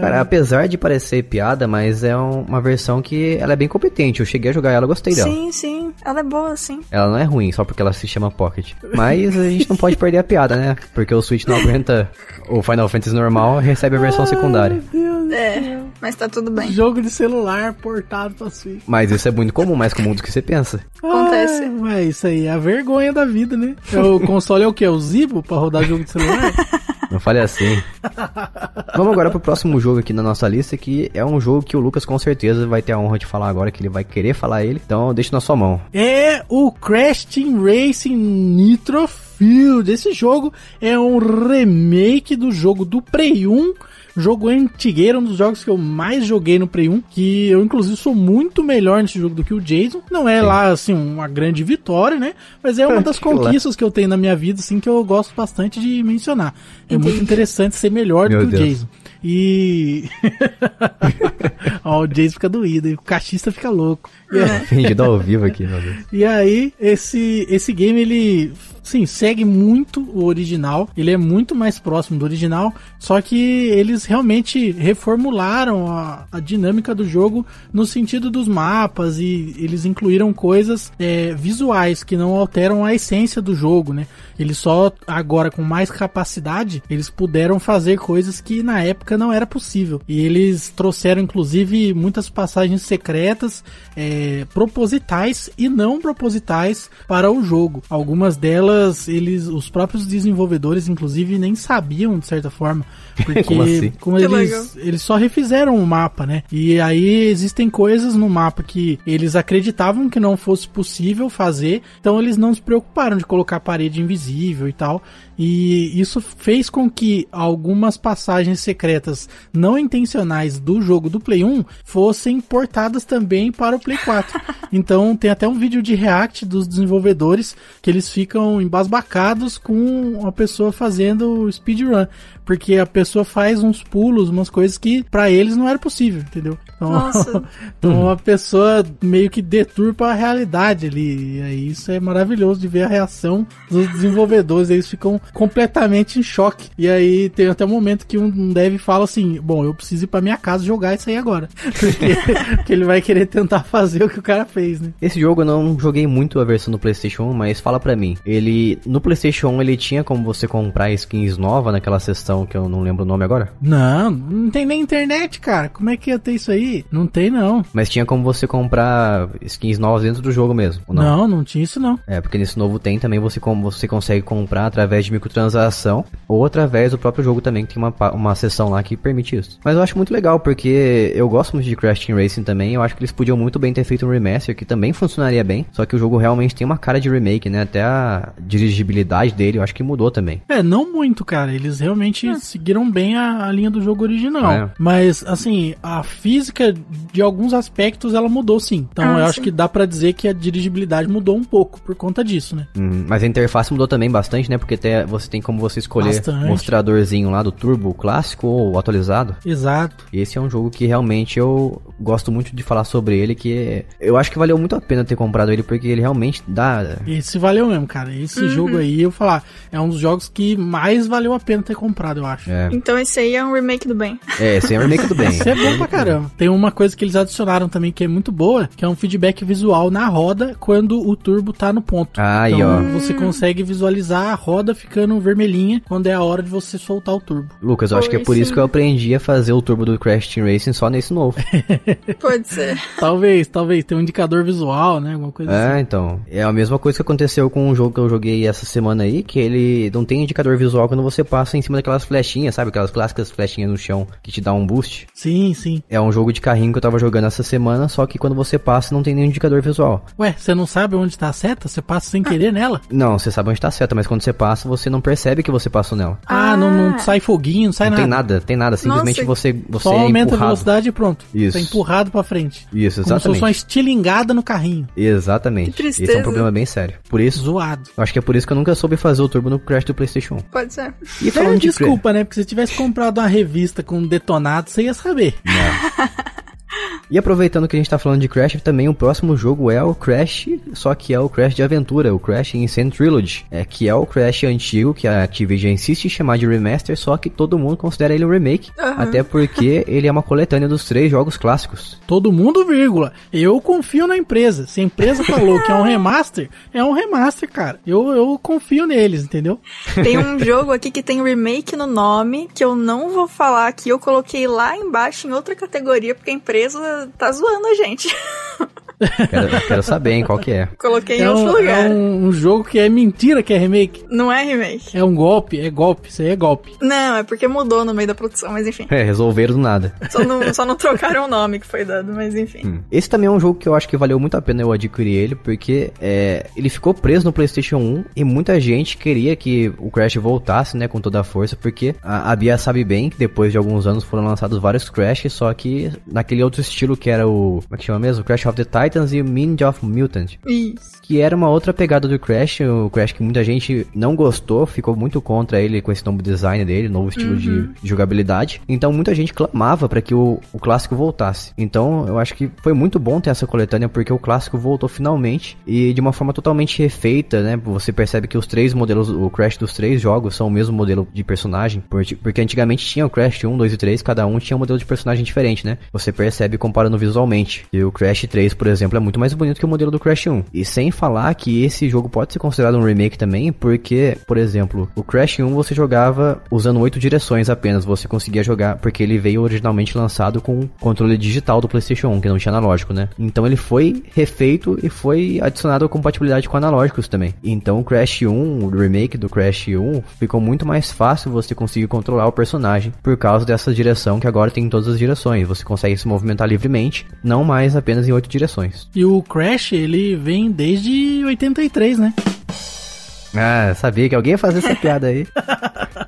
Cara, apesar de parecer piada, mas é uma versão que ela é bem competente. Eu cheguei a jogar ela, gostei dela. Sim, sim. Ela é boa, sim. Ela não é ruim, só porque ela se chama Pocket. Mas a gente não pode perder a piada, né? Porque o Switch não aguenta o Final Fantasy normal recebe a versão secundária. É, mas tá tudo bem. Jogo de celular portado pra Switch. Mas isso é muito comum, mais comum do que você pensa. Acontece. Mas é isso aí, é a vergonha da vida, né? É o console é o quê? É o Zibo pra rodar jogo de celular? Não fale assim. Vamos agora pro próximo jogo aqui na nossa lista, que é um jogo que o Lucas com certeza vai ter a honra de falar agora, que ele vai querer falar ele. Então deixa na sua mão. É o Crash Team Racing Nitro Battlefield. Esse jogo é um remake do jogo do Play 1 jogo antigueiro, um dos jogos que eu mais joguei no Play 1, que eu inclusive sou muito melhor nesse jogo do que o Jason. Não é Sim. lá, assim, uma grande vitória, né? Mas é uma das conquistas que eu tenho na minha vida, assim, que eu gosto bastante de mencionar. É muito interessante ser melhor Meu do que Deus. o Jason. E. Ó, o Jason fica doído, o cachista fica louco. Fingido ao vivo aqui, meu Deus. E aí, esse, esse game ele Sim, segue muito o original. Ele é muito mais próximo do original. Só que eles realmente reformularam a, a dinâmica do jogo no sentido dos mapas e eles incluíram coisas é, visuais que não alteram a essência do jogo, né? Eles só agora com mais capacidade eles puderam fazer coisas que na época não era possível. E eles trouxeram inclusive muitas passagens secretas, é, propositais e não propositais para o jogo. Algumas delas pessoas, eles, os próprios desenvolvedores, inclusive, nem sabiam, de certa forma. Porque como, assim? como eles, eles só refizeram o mapa, né? E aí existem coisas no mapa que eles acreditavam que não fosse possível fazer, então eles não se preocuparam de colocar parede invisível e tal. E isso fez com que algumas passagens secretas não intencionais do jogo do Play 1 fossem portadas também para o Play 4. Então tem até um vídeo de react dos desenvolvedores que eles ficam embasbacados com uma pessoa fazendo speedrun porque a pessoa faz uns pulos, umas coisas que para eles não era possível, entendeu? Então, então a pessoa meio que deturpa a realidade ali. E aí isso é maravilhoso de ver a reação dos desenvolvedores. eles ficam completamente em choque. E aí tem até um momento que um dev fala assim: Bom, eu preciso ir pra minha casa jogar isso aí agora. Porque, porque ele vai querer tentar fazer o que o cara fez, né? Esse jogo eu não joguei muito a versão do PlayStation 1, mas fala para mim. Ele, no PlayStation 1, ele tinha como você comprar skins nova naquela sessão então, que eu não lembro o nome agora? Não, não tem nem internet, cara. Como é que ia ter isso aí? Não tem, não. Mas tinha como você comprar skins novas dentro do jogo mesmo? Não, não, não tinha isso, não. É, porque nesse novo tem também você, como você consegue comprar através de microtransação ou através do próprio jogo também, que tem uma, uma seção lá que permite isso. Mas eu acho muito legal, porque eu gosto muito de Crash Team Racing também. Eu acho que eles podiam muito bem ter feito um remaster que também funcionaria bem. Só que o jogo realmente tem uma cara de remake, né? Até a dirigibilidade dele eu acho que mudou também. É, não muito, cara. Eles realmente realmente seguiram bem a, a, linha do jogo original. É. Mas, assim, a física de alguns aspectos ela mudou sim. Então ah, eu sim. acho que dá para dizer que a dirigibilidade mudou um pouco por conta disso, né? Hum, mas a interface mudou também bastante, né? Porque até você tem como você escolher o mostradorzinho lá do Turbo clássico ou atualizado. Exato. Esse é um jogo que realmente eu gosto muito de falar sobre ele, que eu acho que valeu muito a pena ter comprado ele, porque ele realmente dá. Esse valeu mesmo, cara. Esse uhum. jogo aí, eu falar, é um dos jogos que mais valeu a pena ter comprado eu acho. É. Então esse aí é um remake do bem. É, esse é um remake do bem. esse é bom pra caramba. Tem uma coisa que eles adicionaram também que é muito boa, que é um feedback visual na roda quando o turbo tá no ponto. Aí, então, ó. você hum. consegue visualizar a roda ficando vermelhinha quando é a hora de você soltar o turbo. Lucas, eu acho que é por isso que eu aprendi a fazer o turbo do Crash Team Racing só nesse novo. Pode ser. Talvez, talvez. Tem um indicador visual, né? Alguma coisa é, assim. É, então. É a mesma coisa que aconteceu com um jogo que eu joguei essa semana aí, que ele não tem indicador visual quando você passa em cima daquelas umas flechinhas, sabe? Aquelas clássicas flechinhas no chão que te dá um boost. Sim, sim. É um jogo de carrinho que eu tava jogando essa semana, só que quando você passa não tem nenhum indicador visual. Ué, você não sabe onde tá a seta? Você passa sem querer ah. nela? Não, você sabe onde tá a seta, mas quando você passa, você não percebe que você passou nela. Ah, ah. Não, não, ah. sai foguinho, não sai não nada. Não tem nada, tem nada. Simplesmente Nossa. você, você Só é aumenta empurrado. a velocidade e pronto. É isso. Tá empurrado pra frente. Isso, exatamente. Como se fosse uma estilingada no carrinho. Exatamente. Que tristeza. Esse é um problema bem sério. Por isso... Zoado. Acho que é por isso que eu nunca soube fazer o turbo no Crash do Playstation Pode ser. E falando, é, de de, desculpa, né? Porque se tivesse comprado uma revista com detonado, você ia saber. Não. E aproveitando que a gente tá falando de Crash, também o próximo jogo é o Crash, só que é o Crash de aventura, o Crash Insane Trilogy, é, que é o Crash antigo, que a Activision insiste em chamar de remaster, só que todo mundo considera ele um remake, uhum. até porque ele é uma coletânea dos três jogos clássicos. Todo mundo, vírgula. Eu confio na empresa. Se a empresa falou que é um remaster, é um remaster, cara. Eu, eu confio neles, entendeu? Tem um jogo aqui que tem remake no nome, que eu não vou falar aqui, eu coloquei lá embaixo em outra categoria, porque a empresa tá zoando a gente. Quero, quero saber, hein, qual que é. Coloquei é em outro um, lugar. É um jogo que é mentira que é remake. Não é remake. É um golpe, é golpe, isso aí é golpe. Não, é porque mudou no meio da produção, mas enfim. É, resolveram do nada. Só não, só não trocaram o nome que foi dado, mas enfim. Hum. Esse também é um jogo que eu acho que valeu muito a pena eu adquirir ele, porque é, ele ficou preso no PlayStation 1 e muita gente queria que o Crash voltasse, né, com toda a força, porque a, a Bia sabe bem que depois de alguns anos foram lançados vários Crash, só que naquele outro estilo que era o. Como é que chama mesmo? Crash of the Titans e o Mind of Mutant. Isso que era uma outra pegada do Crash, o Crash que muita gente não gostou, ficou muito contra ele com esse novo design dele, novo estilo uhum. de jogabilidade. Então muita gente clamava para que o, o clássico voltasse. Então eu acho que foi muito bom ter essa coletânea porque o clássico voltou finalmente e de uma forma totalmente refeita, né? Você percebe que os três modelos, o Crash dos três jogos são o mesmo modelo de personagem, porque antigamente tinha o Crash 1, 2 e 3, cada um tinha um modelo de personagem diferente, né? Você percebe comparando visualmente. E o Crash 3, por exemplo, é muito mais bonito que o modelo do Crash 1. E sem falar que esse jogo pode ser considerado um remake também, porque, por exemplo, o Crash 1 você jogava usando oito direções apenas, você conseguia jogar, porque ele veio originalmente lançado com controle digital do PlayStation 1, que não tinha analógico, né? Então ele foi refeito e foi adicionado a compatibilidade com analógicos também. Então o Crash 1, o remake do Crash 1, ficou muito mais fácil você conseguir controlar o personagem por causa dessa direção que agora tem em todas as direções. Você consegue se movimentar livremente, não mais apenas em oito direções. E o Crash, ele vem desde de 83, né? Ah, sabia que alguém ia fazer essa piada aí.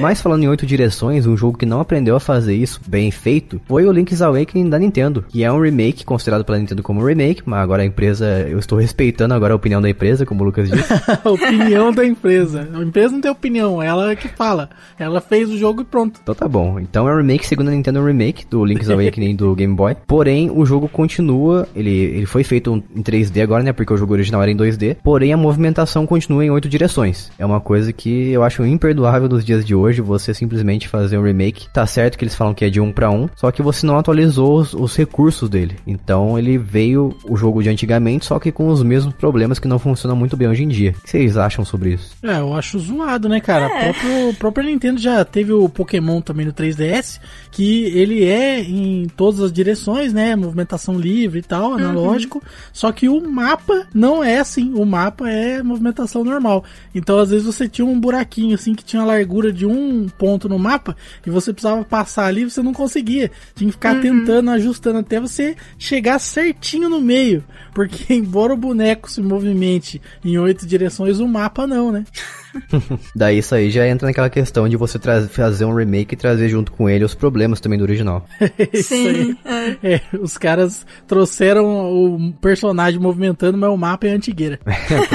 Mas falando em oito direções, um jogo que não aprendeu a fazer isso bem feito foi o Link's Awakening da Nintendo, que é um remake considerado pela Nintendo como remake, mas agora a empresa, eu estou respeitando agora a opinião da empresa, como o Lucas disse. opinião da empresa. A empresa não tem opinião, ela é que fala. Ela fez o jogo e pronto. Então tá bom. Então é um remake, segundo a Nintendo, um remake do Link's Awakening do Game Boy. Porém, o jogo continua, ele, ele foi feito em 3D agora, né, porque o jogo original era em 2D. Porém, a movimentação continua em oito direções. É uma coisa que eu acho imperdoável imperdoável nos dias de hoje você simplesmente fazer um remake. Tá certo que eles falam que é de um para um, só que você não atualizou os, os, recursos dele. Então ele veio o jogo de antigamente, só que com os mesmos problemas que não funcionam muito bem hoje em dia. O que vocês acham sobre isso? É, eu acho zoado, né, cara? É. Próprio, o próprio Nintendo já teve o Pokémon também no 3DS, que ele é em todas as direções, né? Movimentação livre e tal, uhum. analógico. Uhum. Só que o mapa não é assim. O mapa é movimentação normal. Então, às vezes, você tinha um buraquinho assim que tinha uma largura de um ponto no mapa e você precisava passar ali você não conseguia. Tinha que ficar uhum. tentando, ajustando até você chegar certinho no meio. Porque embora o boneco se movimente em oito direções, o mapa não, né? Daí isso aí já entra naquela questão de você fazer um remake e trazer junto com ele os problemas também do original. É Sim. É. É, os caras trouxeram o personagem movimentando, mas o mapa é antigueira.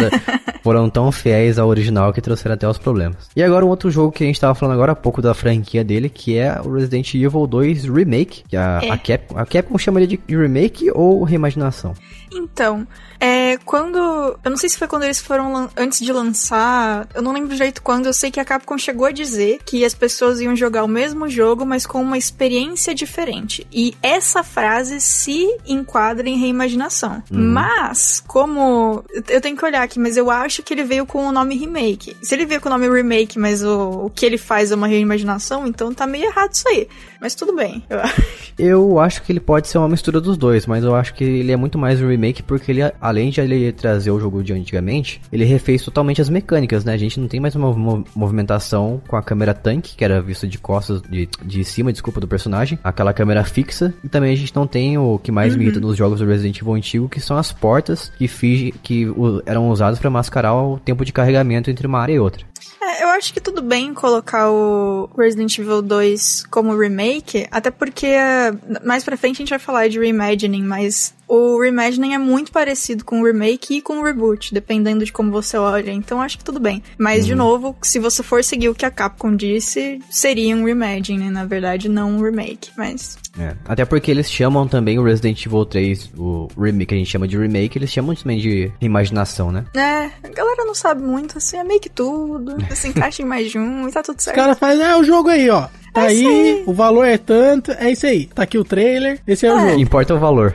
Foram tão fiéis ao original que trouxeram até os problemas. E agora um outro jogo que a gente tava falando agora há pouco da franquia dele, que é o Resident Evil 2 Remake. Que a, é. a, Capcom, a Capcom chama ele de remake ou reimaginação? Então, é quando. Eu não sei se foi quando eles foram antes de lançar. Eu não não lembro jeito quando, eu sei que a Capcom chegou a dizer que as pessoas iam jogar o mesmo jogo, mas com uma experiência diferente. E essa frase se enquadra em reimaginação. Uhum. Mas, como. Eu tenho que olhar aqui, mas eu acho que ele veio com o nome remake. Se ele veio com o nome remake, mas o, o que ele faz é uma reimaginação, então tá meio errado isso aí. Mas tudo bem, eu acho. Eu acho que ele pode ser uma mistura dos dois, mas eu acho que ele é muito mais um remake porque ele, além de ele trazer o jogo de antigamente, ele refez totalmente as mecânicas, né? A gente não tem mais uma movimentação com a câmera tanque, que era vista de costas, de, de cima, desculpa, do personagem. Aquela câmera fixa. E também a gente não tem o que mais uhum. me irrita uhum. nos jogos do Resident Evil antigo, que são as portas que, finge, que eram usadas para mascarar o tempo de carregamento entre uma área e outra. É, eu acho que tudo bem colocar o Resident Evil 2 como remake, até porque eh, mais pra frente a gente vai falar de reimagining, mas o reimagining é muito parecido com o remake e com o reboot, dependendo de como você olha, então acho que tudo bem. Mas, de uhum. novo, se você for seguir o que a Capcom disse, seria um reimagining, né? na verdade, não um remake, mas é. Até porque eles chamam também o Resident Evil 3, o remake que a gente chama de remake, eles chamam também de imaginação, né? É, a galera não sabe muito, assim, é meio que tudo, se encaixa em mais um e tá tudo certo. Os caras fazem, ah, o jogo aí, ó. É tá é aí, aí, o valor é tanto, é isso aí. Tá aqui o trailer, esse é, é. o jogo. Importa o valor.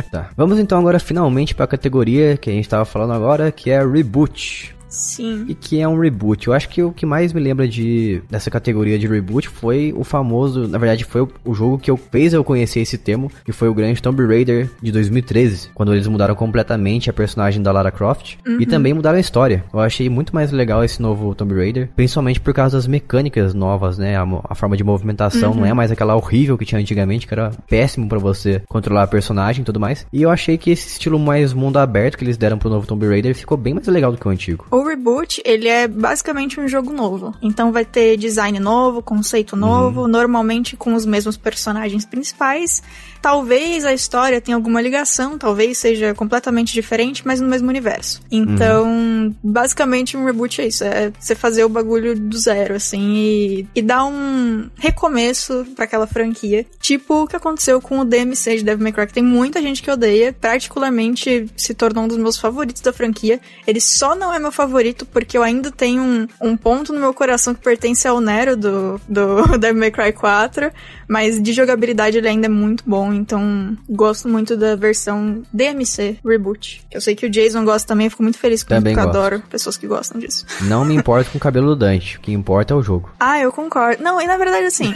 tá. Vamos então agora finalmente para a categoria que a gente tava falando agora, que é reboot. Sim. E que é um reboot. Eu acho que o que mais me lembra de dessa categoria de reboot foi o famoso, na verdade foi o, o jogo que eu fez eu conhecer esse termo, que foi o grande Tomb Raider de 2013, quando eles mudaram completamente a personagem da Lara Croft uhum. e também mudaram a história. Eu achei muito mais legal esse novo Tomb Raider, principalmente por causa das mecânicas novas, né? A, a forma de movimentação uhum. não é uhum. mais aquela horrível que tinha antigamente, que era péssimo para você controlar a personagem e tudo mais. E eu achei que esse estilo mais mundo aberto que eles deram pro novo Tomb Raider ficou bem mais legal do que o antigo. O reboot, ele é basicamente um jogo novo. Então vai ter design novo, conceito novo, uhum. normalmente com os mesmos personagens principais. Talvez a história tenha alguma ligação, talvez seja completamente diferente, mas no mesmo universo. Então, uhum. basicamente um reboot é isso, é você fazer o bagulho do zero assim e, e dar um recomeço para aquela franquia, tipo o que aconteceu com o DMC de Devil May Cry, tem muita gente que odeia, particularmente se tornou um dos meus favoritos da franquia. Ele só não é meu favorito favorito, porque eu ainda tenho um, um ponto no meu coração que pertence ao Nero do, do Devil May Cry 4, mas de jogabilidade ele ainda é muito bom, então gosto muito da versão DMC Reboot. Eu sei que o Jason gosta também, fico muito feliz com também isso, porque gosto. eu adoro pessoas que gostam disso. Não me importo com o cabelo do Dante, o que importa é o jogo. Ah, eu concordo. Não, e na verdade assim.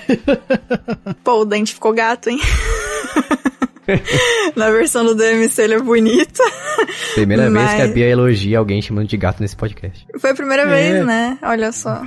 pô, o Dante ficou gato, hein? Na versão do DMC ele é bonito. Primeira mas... vez que a Bia elogia alguém chamando de gato nesse podcast. Foi a primeira é. vez, né? Olha só.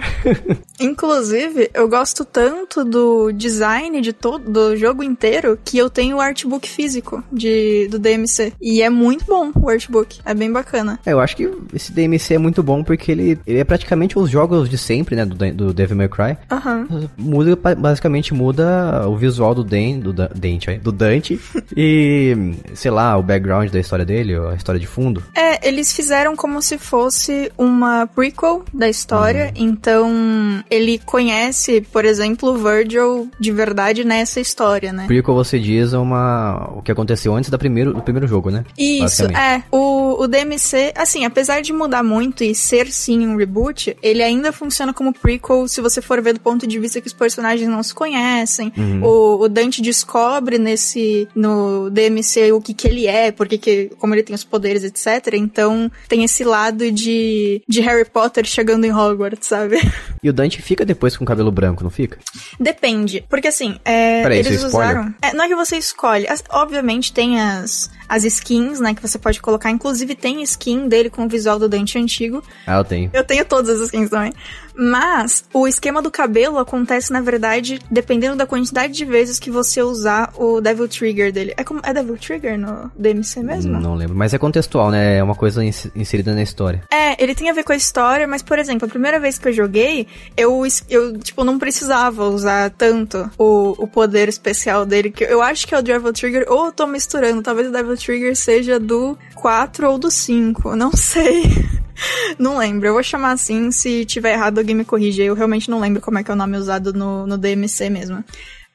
Inclusive, eu gosto tanto do design de todo do jogo inteiro que eu tenho o artbook físico de, do DMC. E é muito bom o artbook. É bem bacana. É, eu acho que esse DMC é muito bom porque ele, ele é praticamente os jogos de sempre, né? Do, do Devil May Cry. Uhum. Muda, basicamente muda o visual do, Dan, do, Do Dante E, sei lá, o background da história dele, a história de fundo. É, eles fizeram como se fosse uma prequel da história. Uhum. Então, ele conhece, por exemplo, Virgil de verdade nessa história, né? Prequel você diz é uma o que aconteceu antes da primeiro, do primeiro jogo, né? Isso, é. O, o DMC, assim, apesar de mudar muito e ser sim um reboot, ele ainda funciona como prequel se você for ver do ponto de vista que os personagens não se conhecem. Uhum. O, o Dante descobre nesse. No, DMC o que que ele é, porque que, como ele tem os poderes, etc. Então tem esse lado de, de Harry Potter chegando em Hogwarts, sabe? E o Dante fica depois com cabelo branco, não fica? Depende, porque assim, é, Peraí, eles usaram... É, não é que você escolhe, as, obviamente tem as, as skins, né, que você pode colocar, inclusive tem skin dele com o visual do Dante antigo. Ah, eu tenho. Eu tenho todas as skins também. Mas o esquema do cabelo acontece, na verdade, dependendo da quantidade de vezes que você usar o Devil Trigger dele. É, como, é Devil Trigger no DMC mesmo? Não lembro, mas é contextual, né? É uma coisa inserida na história. É, ele tem a ver com a história, mas, por exemplo, a primeira vez que eu joguei, eu, eu tipo, não precisava usar tanto o, o poder especial dele, que eu acho que é o Devil Trigger, ou eu tô misturando, talvez o Devil Trigger seja do 4 ou do 5, não sei. não lembro. Eu vou chamar assim. Se tiver errado, alguém me corrige. Eu realmente não lembro como é que é o nome usado no, no DMC mesmo.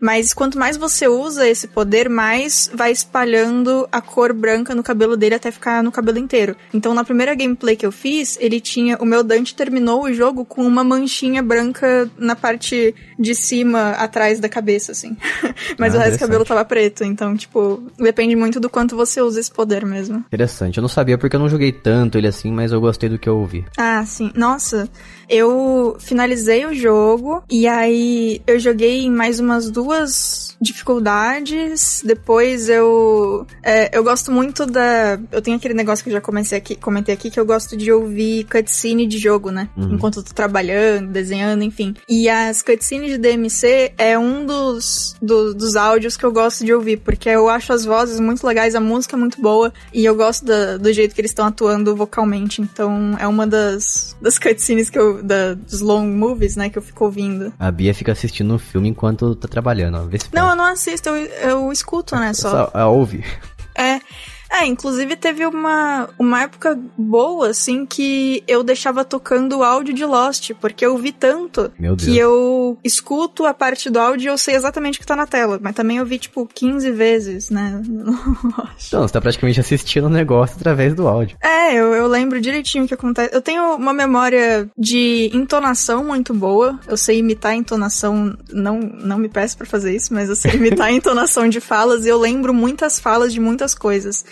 Mas quanto mais você usa esse poder, mais vai espalhando a cor branca no cabelo dele até ficar no cabelo inteiro. Então, na primeira gameplay que eu fiz, ele tinha. O meu Dante terminou o jogo com uma manchinha branca na parte de cima, atrás da cabeça, assim. Mas ah, o resto do cabelo tava preto. Então, tipo, depende muito do quanto você usa esse poder mesmo. Interessante. Eu não sabia porque eu não joguei tanto ele assim, mas eu gostei do que eu ouvi. Ah, sim. Nossa eu finalizei o jogo e aí eu joguei mais umas duas dificuldades. Depois eu. É, eu gosto muito da. Eu tenho aquele negócio que eu já comecei aqui, comentei aqui, que eu gosto de ouvir cutscene de jogo, né? Uhum. Enquanto eu tô trabalhando, desenhando, enfim. E as cutscenes de DMC é um dos, do, dos áudios que eu gosto de ouvir, porque eu acho as vozes muito legais, a música é muito boa, e eu gosto da, do jeito que eles estão atuando vocalmente. Então é uma das, das cutscenes que eu. Da, dos long movies, né, que eu fico ouvindo. A Bia fica assistindo o um filme enquanto tá trabalhando, ó. Vê se Não, eu não assisto, eu, eu escuto, né? Só. Só é, ouve. É, inclusive teve uma, uma época boa, assim, que eu deixava tocando o áudio de Lost, porque eu vi tanto que eu escuto a parte do áudio e eu sei exatamente o que tá na tela. Mas também eu vi, tipo, 15 vezes, né? então, você tá praticamente assistindo o um negócio através do áudio. É, eu, eu lembro direitinho o que acontece. Eu tenho uma memória de entonação muito boa. Eu sei imitar a entonação, não, não me peço para fazer isso, mas eu sei imitar a entonação de falas e eu lembro muitas falas de muitas coisas.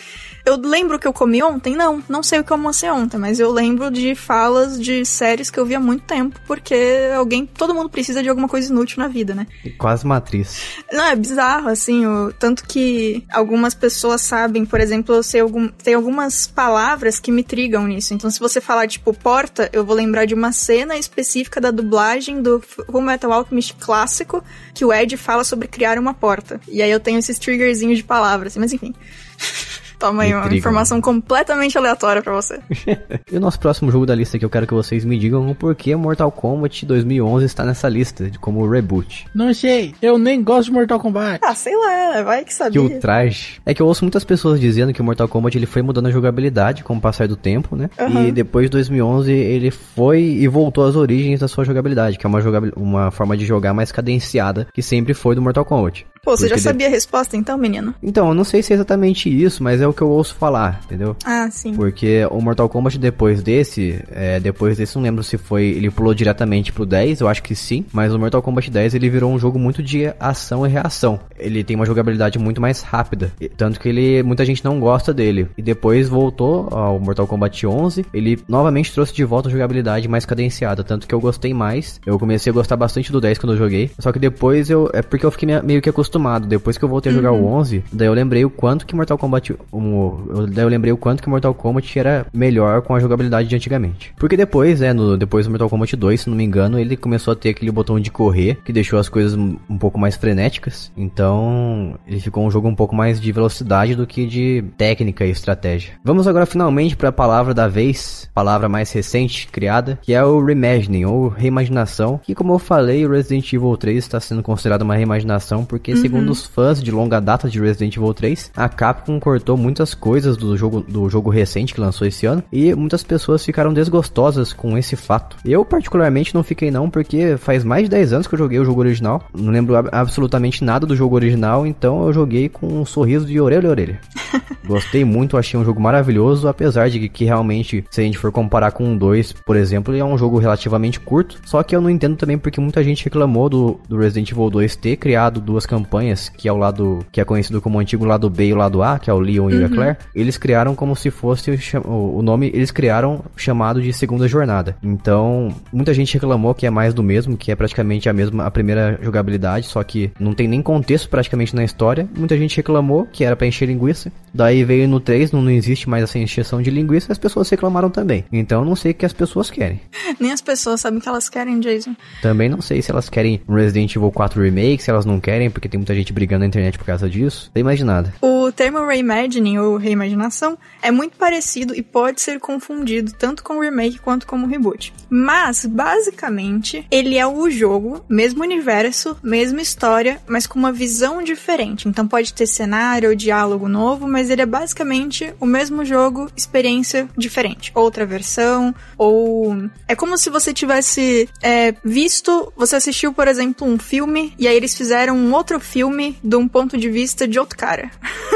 Eu lembro o que eu comi ontem? Não, não sei o que eu almocei ontem, mas eu lembro de falas de séries que eu vi há muito tempo, porque alguém, todo mundo precisa de alguma coisa inútil na vida, né? E quase matriz. Não, é bizarro, assim, o, tanto que algumas pessoas sabem, por exemplo, eu sei algum, tem algumas palavras que me trigam nisso. Então, se você falar, tipo, porta, eu vou lembrar de uma cena específica da dublagem do Full Metal Alchemist clássico, que o Ed fala sobre criar uma porta. E aí eu tenho esses triggerzinhos de palavras, mas enfim. Toma aí, uma informação completamente aleatória para você. e o nosso próximo jogo da lista que eu quero que vocês me digam o porquê Mortal Kombat 2011 está nessa lista como reboot. Não sei, eu nem gosto de Mortal Kombat. Ah, sei lá, vai que sabia. Que o traje. É que eu ouço muitas pessoas dizendo que o Mortal Kombat ele foi mudando a jogabilidade com o passar do tempo, né? Uhum. E depois de 2011 ele foi e voltou às origens da sua jogabilidade, que é uma, jogabil... uma forma de jogar mais cadenciada que sempre foi do Mortal Kombat. Pô, você já sabia a resposta então, menino? Então, eu não sei se é exatamente isso, mas é o que eu ouço falar, entendeu? Ah, sim. Porque o Mortal Kombat depois desse, é, depois desse não lembro se foi, ele pulou diretamente pro 10, eu acho que sim, mas o Mortal Kombat 10 ele virou um jogo muito de ação e reação. Ele tem uma jogabilidade muito mais rápida, tanto que ele muita gente não gosta dele. E depois voltou ao Mortal Kombat 11, ele novamente trouxe de volta a jogabilidade mais cadenciada, tanto que eu gostei mais. Eu comecei a gostar bastante do 10 quando eu joguei, só que depois eu é porque eu fiquei meio que acostumado acostumado. Depois que eu voltei a jogar uhum. o 11, daí eu lembrei o quanto que Mortal Kombat. Um, eu, daí eu lembrei o quanto que Mortal Kombat era melhor com a jogabilidade de antigamente. Porque depois, né, no, depois do Mortal Kombat 2, se não me engano, ele começou a ter aquele botão de correr, que deixou as coisas um pouco mais frenéticas. Então, ele ficou um jogo um pouco mais de velocidade do que de técnica e estratégia. Vamos agora finalmente para a palavra da vez, palavra mais recente criada, que é o reimagining ou reimaginação, que como eu falei, o Resident Evil 3 está sendo considerado uma reimaginação porque uhum. se Segundo os fãs de longa data de Resident Evil 3, a Capcom cortou muitas coisas do jogo, do jogo recente que lançou esse ano e muitas pessoas ficaram desgostosas com esse fato. Eu, particularmente, não fiquei não, porque faz mais de 10 anos que eu joguei o jogo original, não lembro absolutamente nada do jogo original, então eu joguei com um sorriso de orelha a orelha. Gostei muito, achei um jogo maravilhoso, apesar de que realmente, se a gente for comparar com o 2, por exemplo, é um jogo relativamente curto, só que eu não entendo também porque muita gente reclamou do, do Resident Evil 2 ter criado duas campanhas campanhas, que é o lado que é conhecido como o antigo lado B e o lado A, que é o Leon uhum. e a Claire, eles criaram como se fosse o, o nome, eles criaram chamado de segunda jornada. Então, muita gente reclamou que é mais do mesmo, que é praticamente a mesma a primeira jogabilidade, só que não tem nem contexto praticamente na história. Muita gente reclamou que era para encher linguiça. Daí veio no 3, não, não existe mais essa encheção de linguiça, as pessoas reclamaram também. Então, não sei o que as pessoas querem. Nem as pessoas sabem o que elas querem, Jason. Também não sei se elas querem Resident Evil 4 Remake, se elas não querem porque tem tem muita gente brigando na internet por causa disso, tem mais nada. O termo reimagining ou reimaginação é muito parecido e pode ser confundido tanto com remake quanto o reboot. Mas, basicamente, ele é o jogo, mesmo universo, mesma história, mas com uma visão diferente. Então pode ter cenário ou diálogo novo, mas ele é basicamente o mesmo jogo, experiência diferente. Outra versão, ou. É como se você tivesse é, visto, você assistiu, por exemplo, um filme, e aí eles fizeram um outro filme de um ponto de vista de outro cara.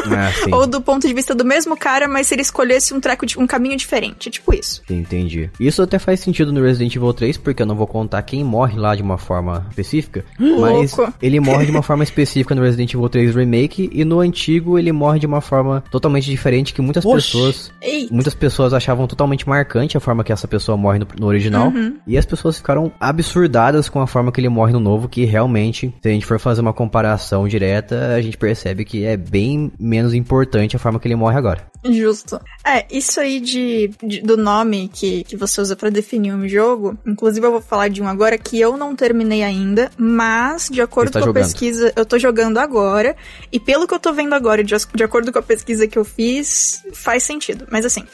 Ah, Ou do ponto de vista do mesmo cara, mas se ele escolhesse um treco de um caminho diferente. Tipo isso. entendi. Isso até faz sentido no Resident Evil 3, porque eu não vou contar quem morre lá de uma forma específica. Mas ele morre de uma forma específica no Resident Evil 3 Remake e no antigo ele morre de uma forma totalmente diferente que muitas Oxi. pessoas. Eita. Muitas pessoas achavam totalmente marcante a forma que essa pessoa morre no, no original. Uhum. E as pessoas ficaram absurdadas com a forma que ele morre no novo, que realmente, se a gente for fazer uma comparação direta, a gente percebe que é bem menos importante a forma que ele morre agora. Justo. É, isso aí de, de do nome que, que você usa para definir um jogo, inclusive eu vou falar de um agora que eu não terminei ainda, mas de acordo tá com jogando. a pesquisa, eu tô jogando agora, e pelo que eu tô vendo agora, de, de acordo com a pesquisa que eu fiz, faz sentido. Mas assim,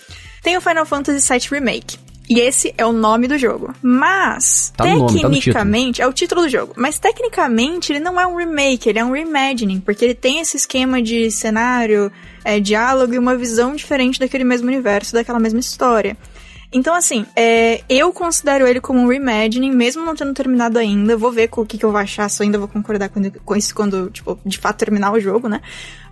tem o Final Fantasy VII Remake. E esse é o nome do jogo. Mas, tá tecnicamente, nome, tá é o título do jogo. Mas tecnicamente ele não é um remake, ele é um reimagining, porque ele tem esse esquema de cenário, é, diálogo e uma visão diferente daquele mesmo universo, daquela mesma história. Então, assim, é, eu considero ele como um reimagining, mesmo não tendo terminado ainda. Vou ver com o que, que eu vou achar, se eu ainda vou concordar com, com isso quando, tipo, de fato terminar o jogo, né?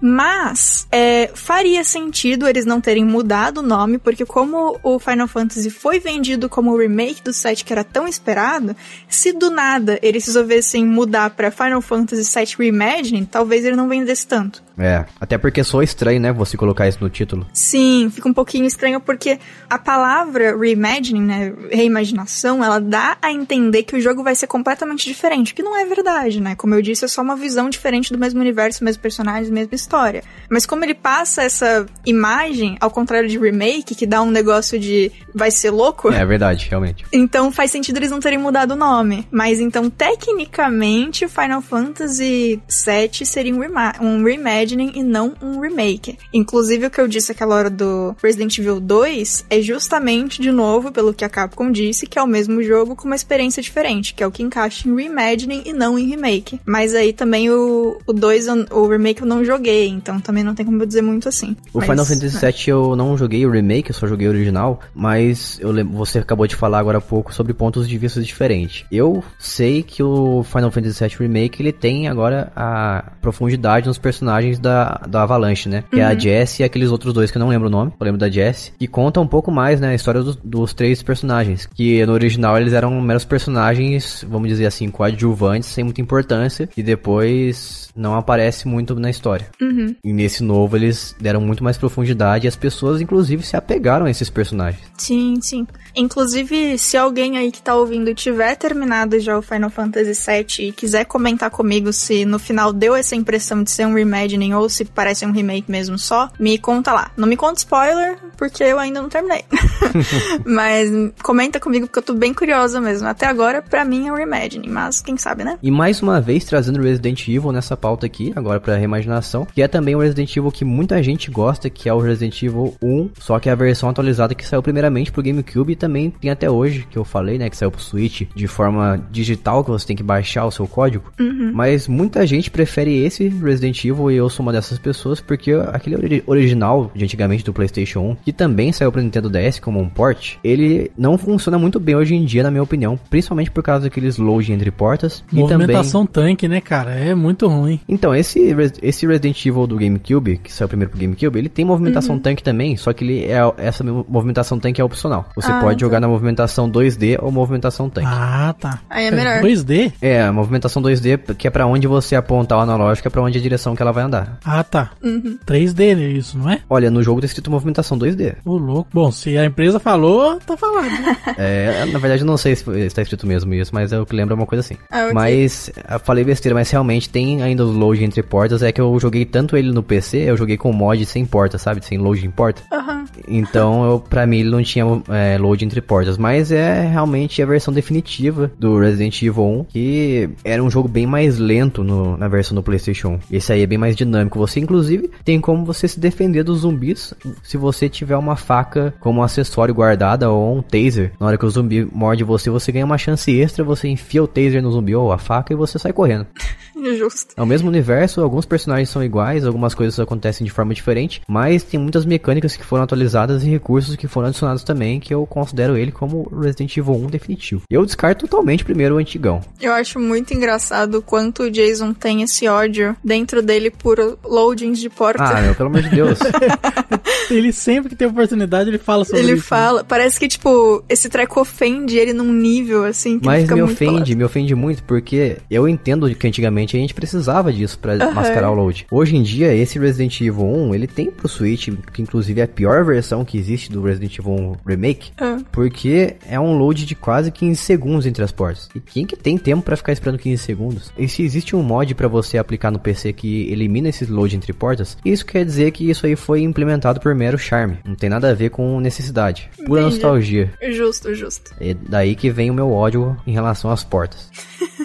Mas é, faria sentido eles não terem mudado o nome, porque como o Final Fantasy foi vendido como o remake do site que era tão esperado, se do nada eles resolvessem mudar para Final Fantasy VII Reimagining, talvez ele não vendesse tanto. É, até porque soa estranho, né, você colocar isso no título. Sim, fica um pouquinho estranho porque a palavra própria reimagining, né, reimaginação, ela dá a entender que o jogo vai ser completamente diferente, que não é verdade, né? Como eu disse, é só uma visão diferente do mesmo universo, mesmo personagem, mesma história. Mas como ele passa essa imagem, ao contrário de remake, que dá um negócio de vai ser louco. É verdade, realmente. Então faz sentido eles não terem mudado o nome. Mas então, tecnicamente, Final Fantasy VII seria um, um reimagining e não um remake. Inclusive, o que eu disse aquela hora do Resident Evil 2 é justamente de novo, pelo que a Capcom disse, que é o mesmo jogo com uma experiência diferente, que é o que encaixa em Reimagining e não em Remake. Mas aí também o 2, o, o, Remake eu não joguei, então também não tem como eu dizer muito assim. O mas, Final é. Fantasy VII é. eu não joguei o Remake, eu só joguei o original, mas eu lembro, você acabou de falar agora há pouco sobre pontos de vista diferentes. Eu sei que o Final Fantasy VII Remake, ele tem agora a profundidade nos personagens da, da Avalanche, né? Que uhum. é a uhum. Jess e aqueles outros dois que eu não lembro o nome, eu lembro da Jess, e conta um pouco mais, né, a história dos, dos três personagens, que no original eles eram meros personagens, vamos dizer assim, coadjuvantes, sem muita importância, e depois não aparece muito na história. Uhum. E nesse novo eles deram muito mais profundidade e as pessoas, inclusive, se apegaram a esses personagens. Sim, sim. Inclusive, se alguém aí que tá ouvindo tiver terminado já o Final Fantasy VII e quiser comentar comigo se no final deu essa impressão de ser um reimagining ou se parece um remake mesmo só, me conta lá. Não me conta spoiler, porque eu ainda não terminei. mas comenta comigo porque eu tô bem curiosa mesmo. Até agora, para mim, é um reimagining, mas quem sabe, né? E mais uma vez, trazendo Resident Evil nessa pauta aqui, agora pra reimaginação, que é também um Resident Evil que muita gente gosta, que é o Resident Evil 1, só que é a versão atualizada que saiu primeiramente pro GameCube e também tem até hoje, que eu falei, né, que saiu pro Switch de forma digital, que você tem que baixar o seu código. Uhum. Mas muita gente prefere esse Resident Evil e eu sou uma dessas pessoas, porque aquele original de antigamente do PlayStation 1, que também saiu pro Nintendo DS como um port, forte, ele não funciona muito bem hoje em dia, na minha opinião, principalmente por causa daqueles load entre portas. Movimentação e também... tanque, né, cara? É muito ruim. Então, esse, esse Resident Evil do GameCube, que saiu primeiro pro GameCube, ele tem movimentação uhum. tanque também, só que ele é, essa movimentação tanque é opcional. Você ah, pode então. jogar tá. na movimentação 2D ou movimentação tanque. Ah, tá. Aí é melhor. 2D? É, a movimentação 2D, que é para onde você apontar o analógico, é pra onde a direção que ela vai andar. Ah, tá. Uhum. 3D né, isso, não é? Olha, no jogo tá escrito movimentação 2D. Ô, louco. Bom, se a empresa fala falou, tá falado. é, na verdade eu não sei se está escrito mesmo isso, mas é eu lembro uma coisa assim. Ah, okay. Mas, falei besteira, mas realmente tem ainda o load entre portas, é que eu joguei tanto ele no PC, eu joguei com mod sem porta, sabe? Sem load em porta. Uhum. Então, eu, pra mim ele não tinha é, load entre portas, mas é realmente a versão definitiva do Resident Evil 1, que era um jogo bem mais lento no, na versão do PlayStation 1. Esse aí é bem mais dinâmico. Você, inclusive, tem como você se defender dos zumbis se você tiver uma faca como acessório guardado guardada ou um taser. Na hora que o zumbi morde você, você ganha uma chance extra, você enfia o taser no zumbi ou a faca e você sai correndo. É justo. É o mesmo universo, alguns personagens são iguais, algumas coisas acontecem de forma diferente, mas tem muitas mecânicas que foram atualizadas e recursos que foram adicionados também, que eu considero ele como Resident Evil 1 definitivo. Eu descarto totalmente primeiro o antigão. Eu acho muito engraçado quanto o Jason tem esse ódio dentro dele por loadings de porta. Ah, meu, pelo amor de Deus. ele sempre que tem oportunidade, ele fala sobre ele isso. Ele né? fala, né? parece que, tipo, esse treco ofende ele num nível, assim, que Mas me ofende, me ofende muito, porque eu entendo que antigamente antigamente a gente precisava disso para uhum. mascarar o load. Hoje em dia, esse Resident Evil 1, ele tem pro Switch, que inclusive é a pior versão que existe do Resident Evil 1 Remake, uhum. porque é um load de quase 15 segundos entre as portas. E quem que tem tempo para ficar esperando 15 segundos? E se existe um mod para você aplicar no PC que elimina esses load entre portas, isso quer dizer que isso aí foi implementado por mero charme. Não tem nada a ver com necessidade. Pura Entendi. nostalgia. Justo, justo. É daí que vem o meu ódio em relação às portas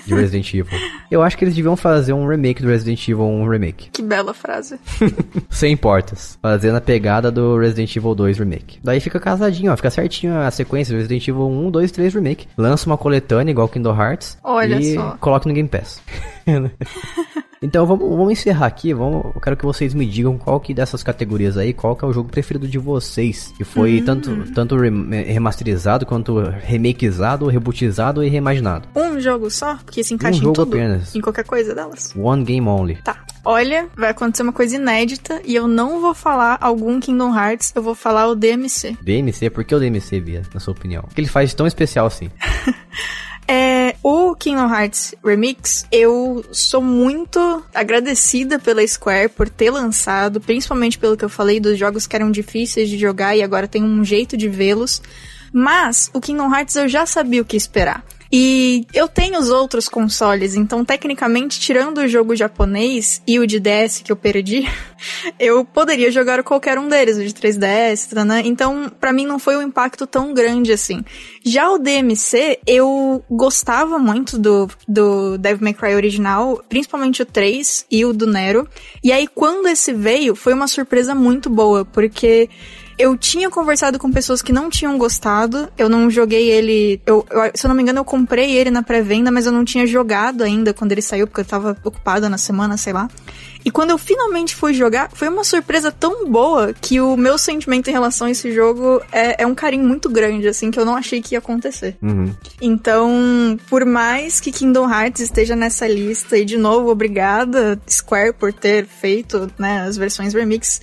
de Resident Evil. Eu acho que eles deviam vão fazer um remake do Resident Evil 1 Remake. Que bela frase. Sem portas. Fazendo a pegada do Resident Evil 2 Remake. Daí fica casadinho, ó. Fica certinho a sequência Resident Evil 1, 2, 3 Remake. Lança uma coletânea igual Kingdom Hearts. Olha e só. coloca no Game Pass. Então vamos, vamos encerrar aqui. Vamos, eu quero que vocês me digam qual que dessas categorias aí, qual que é o jogo preferido de vocês. Que foi hum. tanto, tanto é, remasterizado quanto remakeizado, rebootizado e reimaginado. Um jogo só? Porque se encaixa um em jogo tudo, apenas. Em qualquer coisa delas. One game only. Tá. Olha, vai acontecer uma coisa inédita e eu não vou falar algum Kingdom Hearts, eu vou falar o DMC. DMC? Por que o DMC, Bia, na sua opinião? O que ele faz tão especial assim? É, o Kingdom Hearts Remix, eu sou muito agradecida pela Square por ter lançado, principalmente pelo que eu falei dos jogos que eram difíceis de jogar e agora tem um jeito de vê-los. Mas o Kingdom Hearts eu já sabia o que esperar. E eu tenho os outros consoles, então tecnicamente, tirando o jogo japonês e o de DS que eu perdi, eu poderia jogar qualquer um deles, o de 3DS, né? Então, para mim não foi um impacto tão grande assim. Já o DMC, eu gostava muito do, do Devil May Cry original, principalmente o 3 e o do Nero. E aí, quando esse veio, foi uma surpresa muito boa, porque eu tinha conversado com pessoas que não tinham gostado. Eu não joguei ele. Eu, eu se eu não me engano, eu comprei ele na pré-venda, mas eu não tinha jogado ainda quando ele saiu, porque eu tava ocupada na semana, sei lá. E quando eu finalmente fui jogar, foi uma surpresa tão boa que o meu sentimento em relação a esse jogo é, é um carinho muito grande, assim, que eu não achei que ia acontecer. Uhum. Então, por mais que Kingdom Hearts esteja nessa lista, e de novo, obrigada, Square, por ter feito né, as versões remix.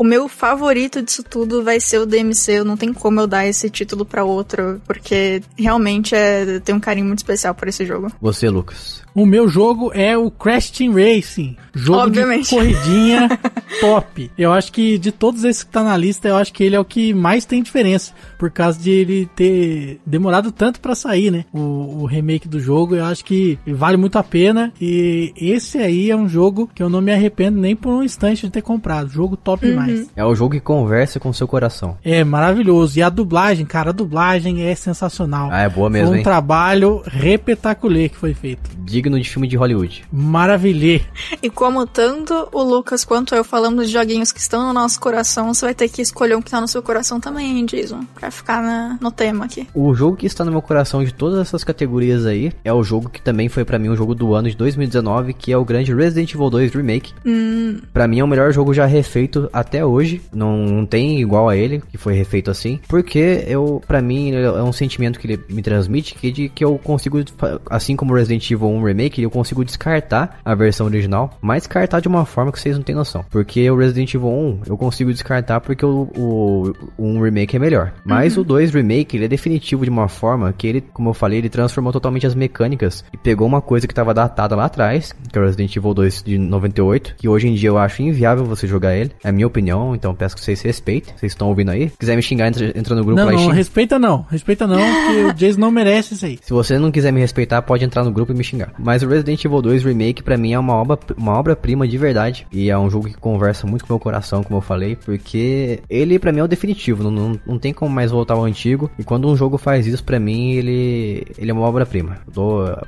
O meu favorito disso tudo vai ser o DMC. Eu não tem como eu dar esse título para outro, porque realmente é, eu tenho um carinho muito especial por esse jogo. Você, Lucas, o meu jogo é o Crash Team Racing. Jogo Obviamente. de corridinha top. Eu acho que de todos esses que tá na lista, eu acho que ele é o que mais tem diferença. Por causa de ele ter demorado tanto para sair, né? O, o, remake do jogo. Eu acho que vale muito a pena. E esse aí é um jogo que eu não me arrependo nem por um instante de ter comprado. Jogo top uhum. demais. É o jogo que conversa com o seu coração. É, maravilhoso. E a dublagem, cara, a dublagem é sensacional. Ah, é boa mesmo. Foi um hein? trabalho repetaculê que foi feito. De digno de filme de Hollywood. Maravilhê! E como tanto o Lucas quanto eu falamos de joguinhos que estão no nosso coração, você vai ter que escolher um que está no seu coração também, hein, Jason? Pra ficar na, no tema aqui. O jogo que está no meu coração de todas essas categorias aí é o jogo que também foi para mim o um jogo do ano de 2019, que é o grande Resident Evil 2 Remake. Hum. Pra mim é o melhor jogo já refeito até hoje. Não, não tem igual a ele, que foi refeito assim. Porque eu, para mim, é um sentimento que ele me transmite, que é de que eu consigo, assim como Resident Evil 1 remake, eu consigo descartar a versão original, mas descartar de uma forma que vocês não têm noção. Porque o Resident Evil 1 eu consigo descartar porque o, o um remake é melhor. Mas uhum. o 2 remake, ele é definitivo de uma forma que ele, como eu falei, ele transformou totalmente as mecânicas e pegou uma coisa que estava datada lá atrás, que é o Resident Evil 2 de 98, que hoje em dia eu acho inviável você jogar ele. É a minha opinião, então peço que vocês respeitem. Vocês estão ouvindo aí? Se quiser me xingar, entra, entra no grupo não, lá não, respeita não. Respeita não, porque o Jason não merece isso aí. Se você não quiser me respeitar, pode entrar no grupo e me xingar. Mas o Resident Evil 2 Remake para mim é uma obra, uma obra prima de verdade e é um jogo que conversa muito com o meu coração, como eu falei, porque ele para mim é o definitivo, não, não, não, tem como mais voltar ao antigo. E quando um jogo faz isso para mim, ele ele é uma obra prima.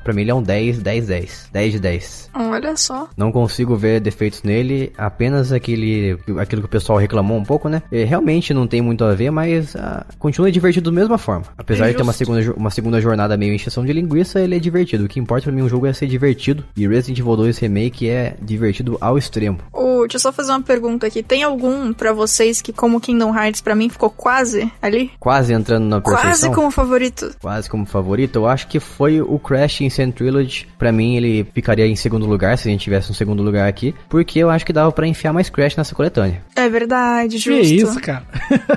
Para mim ele é um 10, 10, 10, 10 de 10. Olha só. Não consigo ver defeitos nele, apenas aquele aquilo que o pessoal reclamou um pouco, né? E realmente não tem muito a ver, mas ah, continua divertido da mesma forma. Apesar é de ter uma segunda uma segunda jornada meio encheção de linguiça, ele é divertido. O que importa para mim é um jogo jogo ia ser divertido e Resident Evil 2 Remake é divertido ao extremo. Oh, deixa eu só fazer uma pergunta aqui. Tem algum para vocês que, como Kingdom Hearts, para mim ficou quase ali? Quase entrando na perfeição? Quase como favorito. Quase como favorito? Eu acho que foi o Crash Insane Trilogy. Pra mim, ele ficaria em segundo lugar, se a gente tivesse um segundo lugar aqui. Porque eu acho que dava para enfiar mais Crash nessa coletânea. É verdade, justo. Que isso, cara?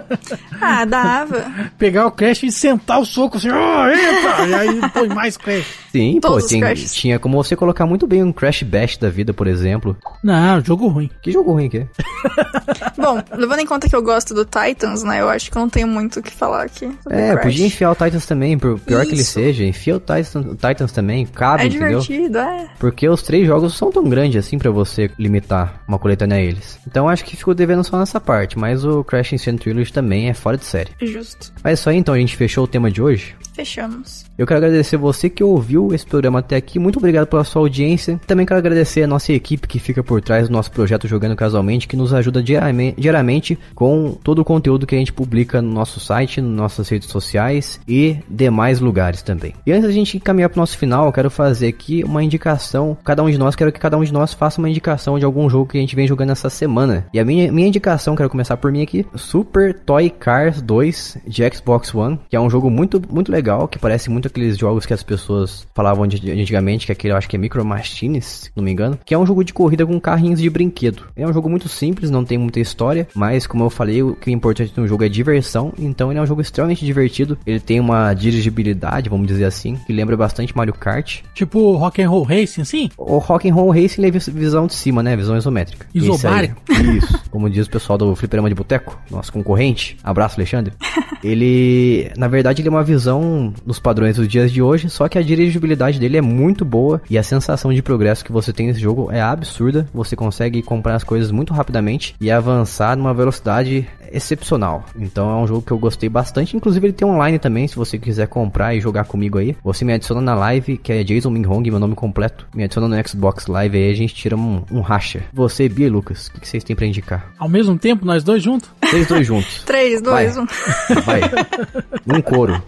ah, dava. Pegar o Crash e sentar o soco assim. Oh, epa! e aí põe mais Crash. Sim, Todos pô, tem, tinha como você colocar muito bem um Crash Bash da vida, por exemplo. Não, jogo ruim. Que jogo ruim que é? Bom, levando em conta que eu gosto do Titans, né? Eu acho que não tenho muito o que falar aqui. É, Crash. podia enfiar o Titans também, por pior Isso. que ele seja, enfia o Titans, o Titans também, cabe, é entendeu? É divertido, é. Porque os três jogos são tão grandes assim para você limitar uma coletânea a eles. Então acho que ficou devendo só nessa parte, mas o Crash Insane Trilogy também é fora de série. Justo. Mas é isso aí, então, a gente fechou o tema de hoje fechamos. Eu quero agradecer você que ouviu esse programa até aqui. Muito obrigado pela sua audiência. Também quero agradecer a nossa equipe que fica por trás do nosso projeto Jogando Casualmente, que nos ajuda diariamente, com todo o conteúdo que a gente publica no nosso site, nas nossas redes sociais e demais lugares também. E antes da gente caminhar para o nosso final, eu quero fazer aqui uma indicação. Cada um de nós, quero que cada um de nós faça uma indicação de algum jogo que a gente vem jogando essa semana. E a minha, minha indicação, quero começar por mim aqui: Super Toy Cars 2 de Xbox One, que é um jogo muito, muito legal legal, que parece muito aqueles jogos que as pessoas falavam de, de antigamente, que é aquele eu acho que é Micro Machines, não me engano, que é um jogo de corrida com carrinhos de brinquedo. É um jogo muito simples, não tem muita história, mas como eu falei, o que é importante no jogo é diversão, então ele é um jogo extremamente divertido. Ele tem uma dirigibilidade, vamos dizer assim, que lembra bastante Mario Kart. Tipo Rock and Roll Racing, sim? O Rock and Roll Racing é visão de cima, né? Visão isométrica. Isobárica. Isso. Como diz o pessoal do Fliperama de Boteco, nosso concorrente. Abraço, Alexandre. Ele, na verdade, ele é uma visão nos padrões dos dias de hoje, só que a dirigibilidade dele é muito boa e a sensação de progresso que você tem nesse jogo é absurda. Você consegue comprar as coisas muito rapidamente e avançar numa velocidade excepcional. Então é um jogo que eu gostei bastante. Inclusive ele tem online também, se você quiser comprar e jogar comigo aí. Você me adiciona na live, que é Jason Hong, meu nome completo. Me adiciona no Xbox Live aí, a gente tira um, um racha. Você, Bia e Lucas, o que, vocês têm pra indicar? Ao mesmo tempo, nós dois juntos? Três dois juntos. Três, dois, Vai. um. Vai. Um couro.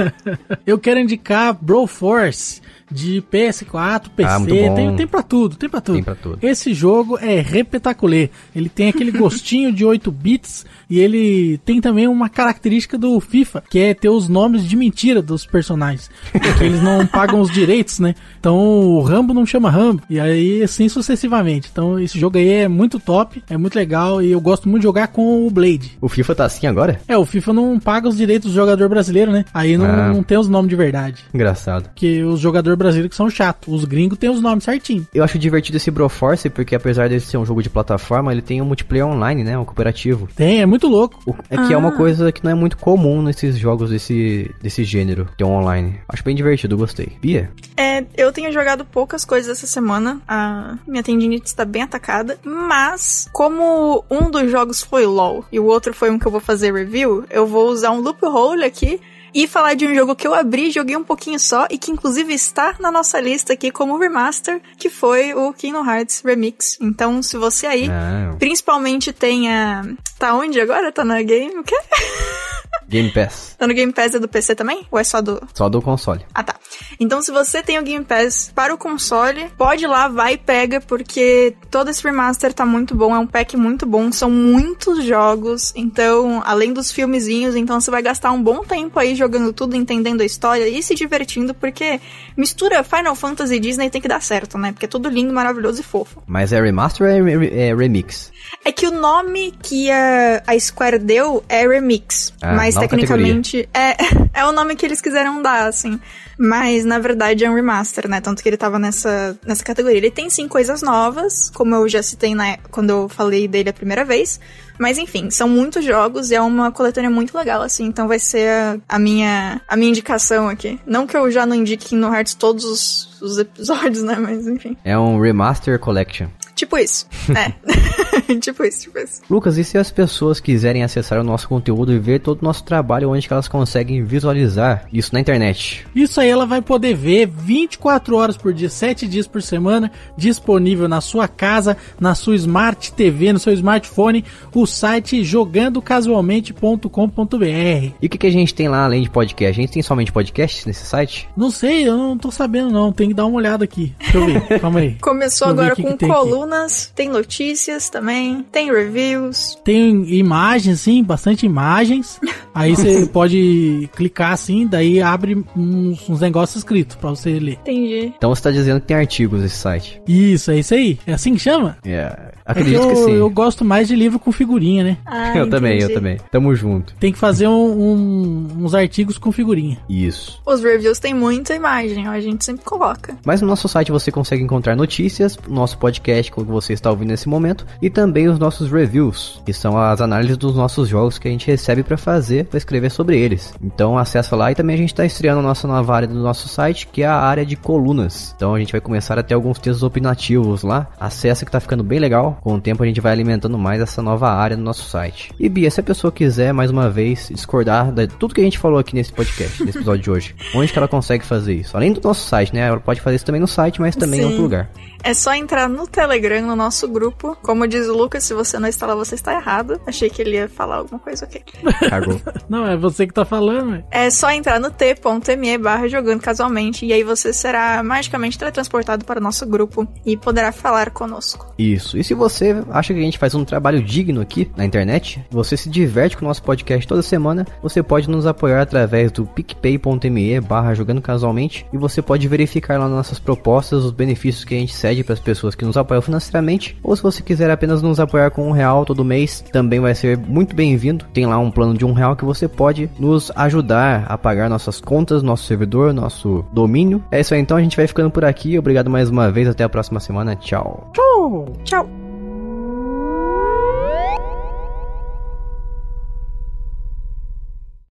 eu quero indicar Broforce de PS4, PC, ah, tem, tem pra tudo, tem pra tudo. Tem pra tudo. Esse jogo é repetaculê. Ele tem aquele gostinho de 8 bits e ele tem também uma característica do FIFA, que é ter os nomes de mentira dos personagens. Porque eles não pagam os direitos, né? Então o Rambo não chama Rambo. E aí assim sucessivamente. Então esse jogo aí é muito top, é muito legal e eu gosto muito de jogar com o Blade. O FIFA tá assim agora? É, o FIFA não paga os direitos do jogador brasileiro, né? Aí não, ah. não tem os nomes de verdade. Engraçado. Porque os jogadores brasileiros que são chatos. Os gringos têm os nomes certinho. Eu acho divertido esse Broforce, porque apesar de ser um jogo de plataforma, ele tem um multiplayer online, né? Um cooperativo. Tem, é muito louco. O, é ah. que é uma ah. coisa que não é muito comum nesses jogos desse, desse gênero, ter um é online. Acho bem divertido, gostei. Bia? É, eu eu tenho jogado poucas coisas essa semana. A minha tendinite está bem atacada. Mas, como um dos jogos foi LOL e o outro foi um que eu vou fazer review, eu vou usar um loophole aqui e falar de um jogo que eu abri, joguei um pouquinho só e que inclusive está na nossa lista aqui como remaster, que foi o Kingdom Hearts Remix. Então, se você aí, Não. É. principalmente tenha, tá onde agora? Tá na game, o quê? Game Pass. Tá no Game Pass é do PC também? Ou é só do. Só do console. Ah, tá. Então, se você tem o Game Pass para o console, pode ir lá, vai e pega, porque todo esse remaster tá muito bom, é um pack muito bom, são muitos jogos, então, além dos filmezinhos, então você vai gastar um bom tempo aí jogando tudo, entendendo a história e se divertindo, porque mistura Final Fantasy e Disney tem que dar certo, né? Porque é tudo lindo, maravilhoso e fofo. Mas é remaster ou é, re é remix? É que o nome que a, a Square deu é Remix. Ah, mas tecnicamente é, é o nome que eles quiseram dar, assim. Mas na verdade é um remaster, né? Tanto que ele tava nessa, nessa categoria. Ele tem sim coisas novas, como eu já citei né, quando eu falei dele a primeira vez. Mas enfim, são muitos jogos e é uma coletânea muito legal, assim. Então vai ser a, a minha, a minha indicação aqui. Não que eu já não indique no Hearts todos os, os episódios, né? Mas enfim. É um Remaster Collection. Tipo isso. É. tipo isso, tipo isso. Lucas, e se as pessoas quiserem acessar o nosso conteúdo e ver todo o nosso trabalho, onde que elas conseguem visualizar isso na internet? Isso aí ela vai poder ver 24 horas por dia, 7 dias por semana, disponível na sua casa, na sua Smart TV, no seu smartphone, o site jogandocasualmente.com.br. E o que, que a gente tem lá além de podcast? A gente tem somente podcast nesse site? Não sei, eu não tô sabendo não, tem que dar uma olhada aqui. Deixa eu ver, calma aí. Começou agora com coluna colunas, tem notícias também, tem reviews. Tem imagens, sim, bastante imagens. Aí você pode clicar assim, daí abre uns, uns negócios escritos para você ler. Entendi. Então você tá dizendo que tem artigos nesse site. Isso, é isso aí. É assim que chama? É. Yeah. É Acredito eu, que, sim. Eu gosto mais de livro com figurinha, né? Ah, eu também, eu também. Tamo junto. Tem que fazer um, um, uns artigos com figurinha. Isso. Os reviews têm muita imagem, a gente sempre coloca. Mas no nosso site você consegue encontrar notícias, nosso podcast que você está ouvindo nesse momento e também os nossos reviews, que são as análises dos nossos jogos que a gente recebe para fazer, para escrever sobre eles. Então acessa lá e também a gente está estreando a nossa nova área do nosso site, que é a área de colunas. Então a gente vai começar até alguns textos opinativos lá. Acessa que tá ficando bem legal. Com o tempo a gente vai alimentando mais essa nova área no nosso site. E Bia, se a pessoa quiser mais uma vez discordar de tudo que a gente falou aqui nesse podcast, nesse episódio de hoje, onde que ela consegue fazer isso? Além do nosso site, né? Ela pode fazer isso também no site, mas também Sim. em outro lugar. É só entrar no Telegram, no nosso grupo. Como diz o Lucas, se você não está lá, você está errado. Achei que ele ia falar alguma coisa ok. Cagou. não, é você que tá falando. É só entrar no t.me barra jogando casualmente e aí você será magicamente teletransportado para o nosso grupo e poderá falar conosco. Isso. E se você acha que a gente faz um trabalho digno aqui na internet, você se diverte com o nosso podcast toda semana, você pode nos apoiar através do picpay.me barra jogando casualmente e você pode verificar lá nas nossas propostas os benefícios que a gente segue pede para as pessoas que nos apoiam financeiramente, ou se você quiser apenas nos apoiar com um real todo mês, também vai ser muito bem-vindo. Tem lá um plano de um real que você pode nos ajudar a pagar nossas contas, nosso servidor, nosso domínio. É isso aí, então a gente vai ficando por aqui. Obrigado mais uma vez, até a próxima semana. Tchau. Tchau. Tchau.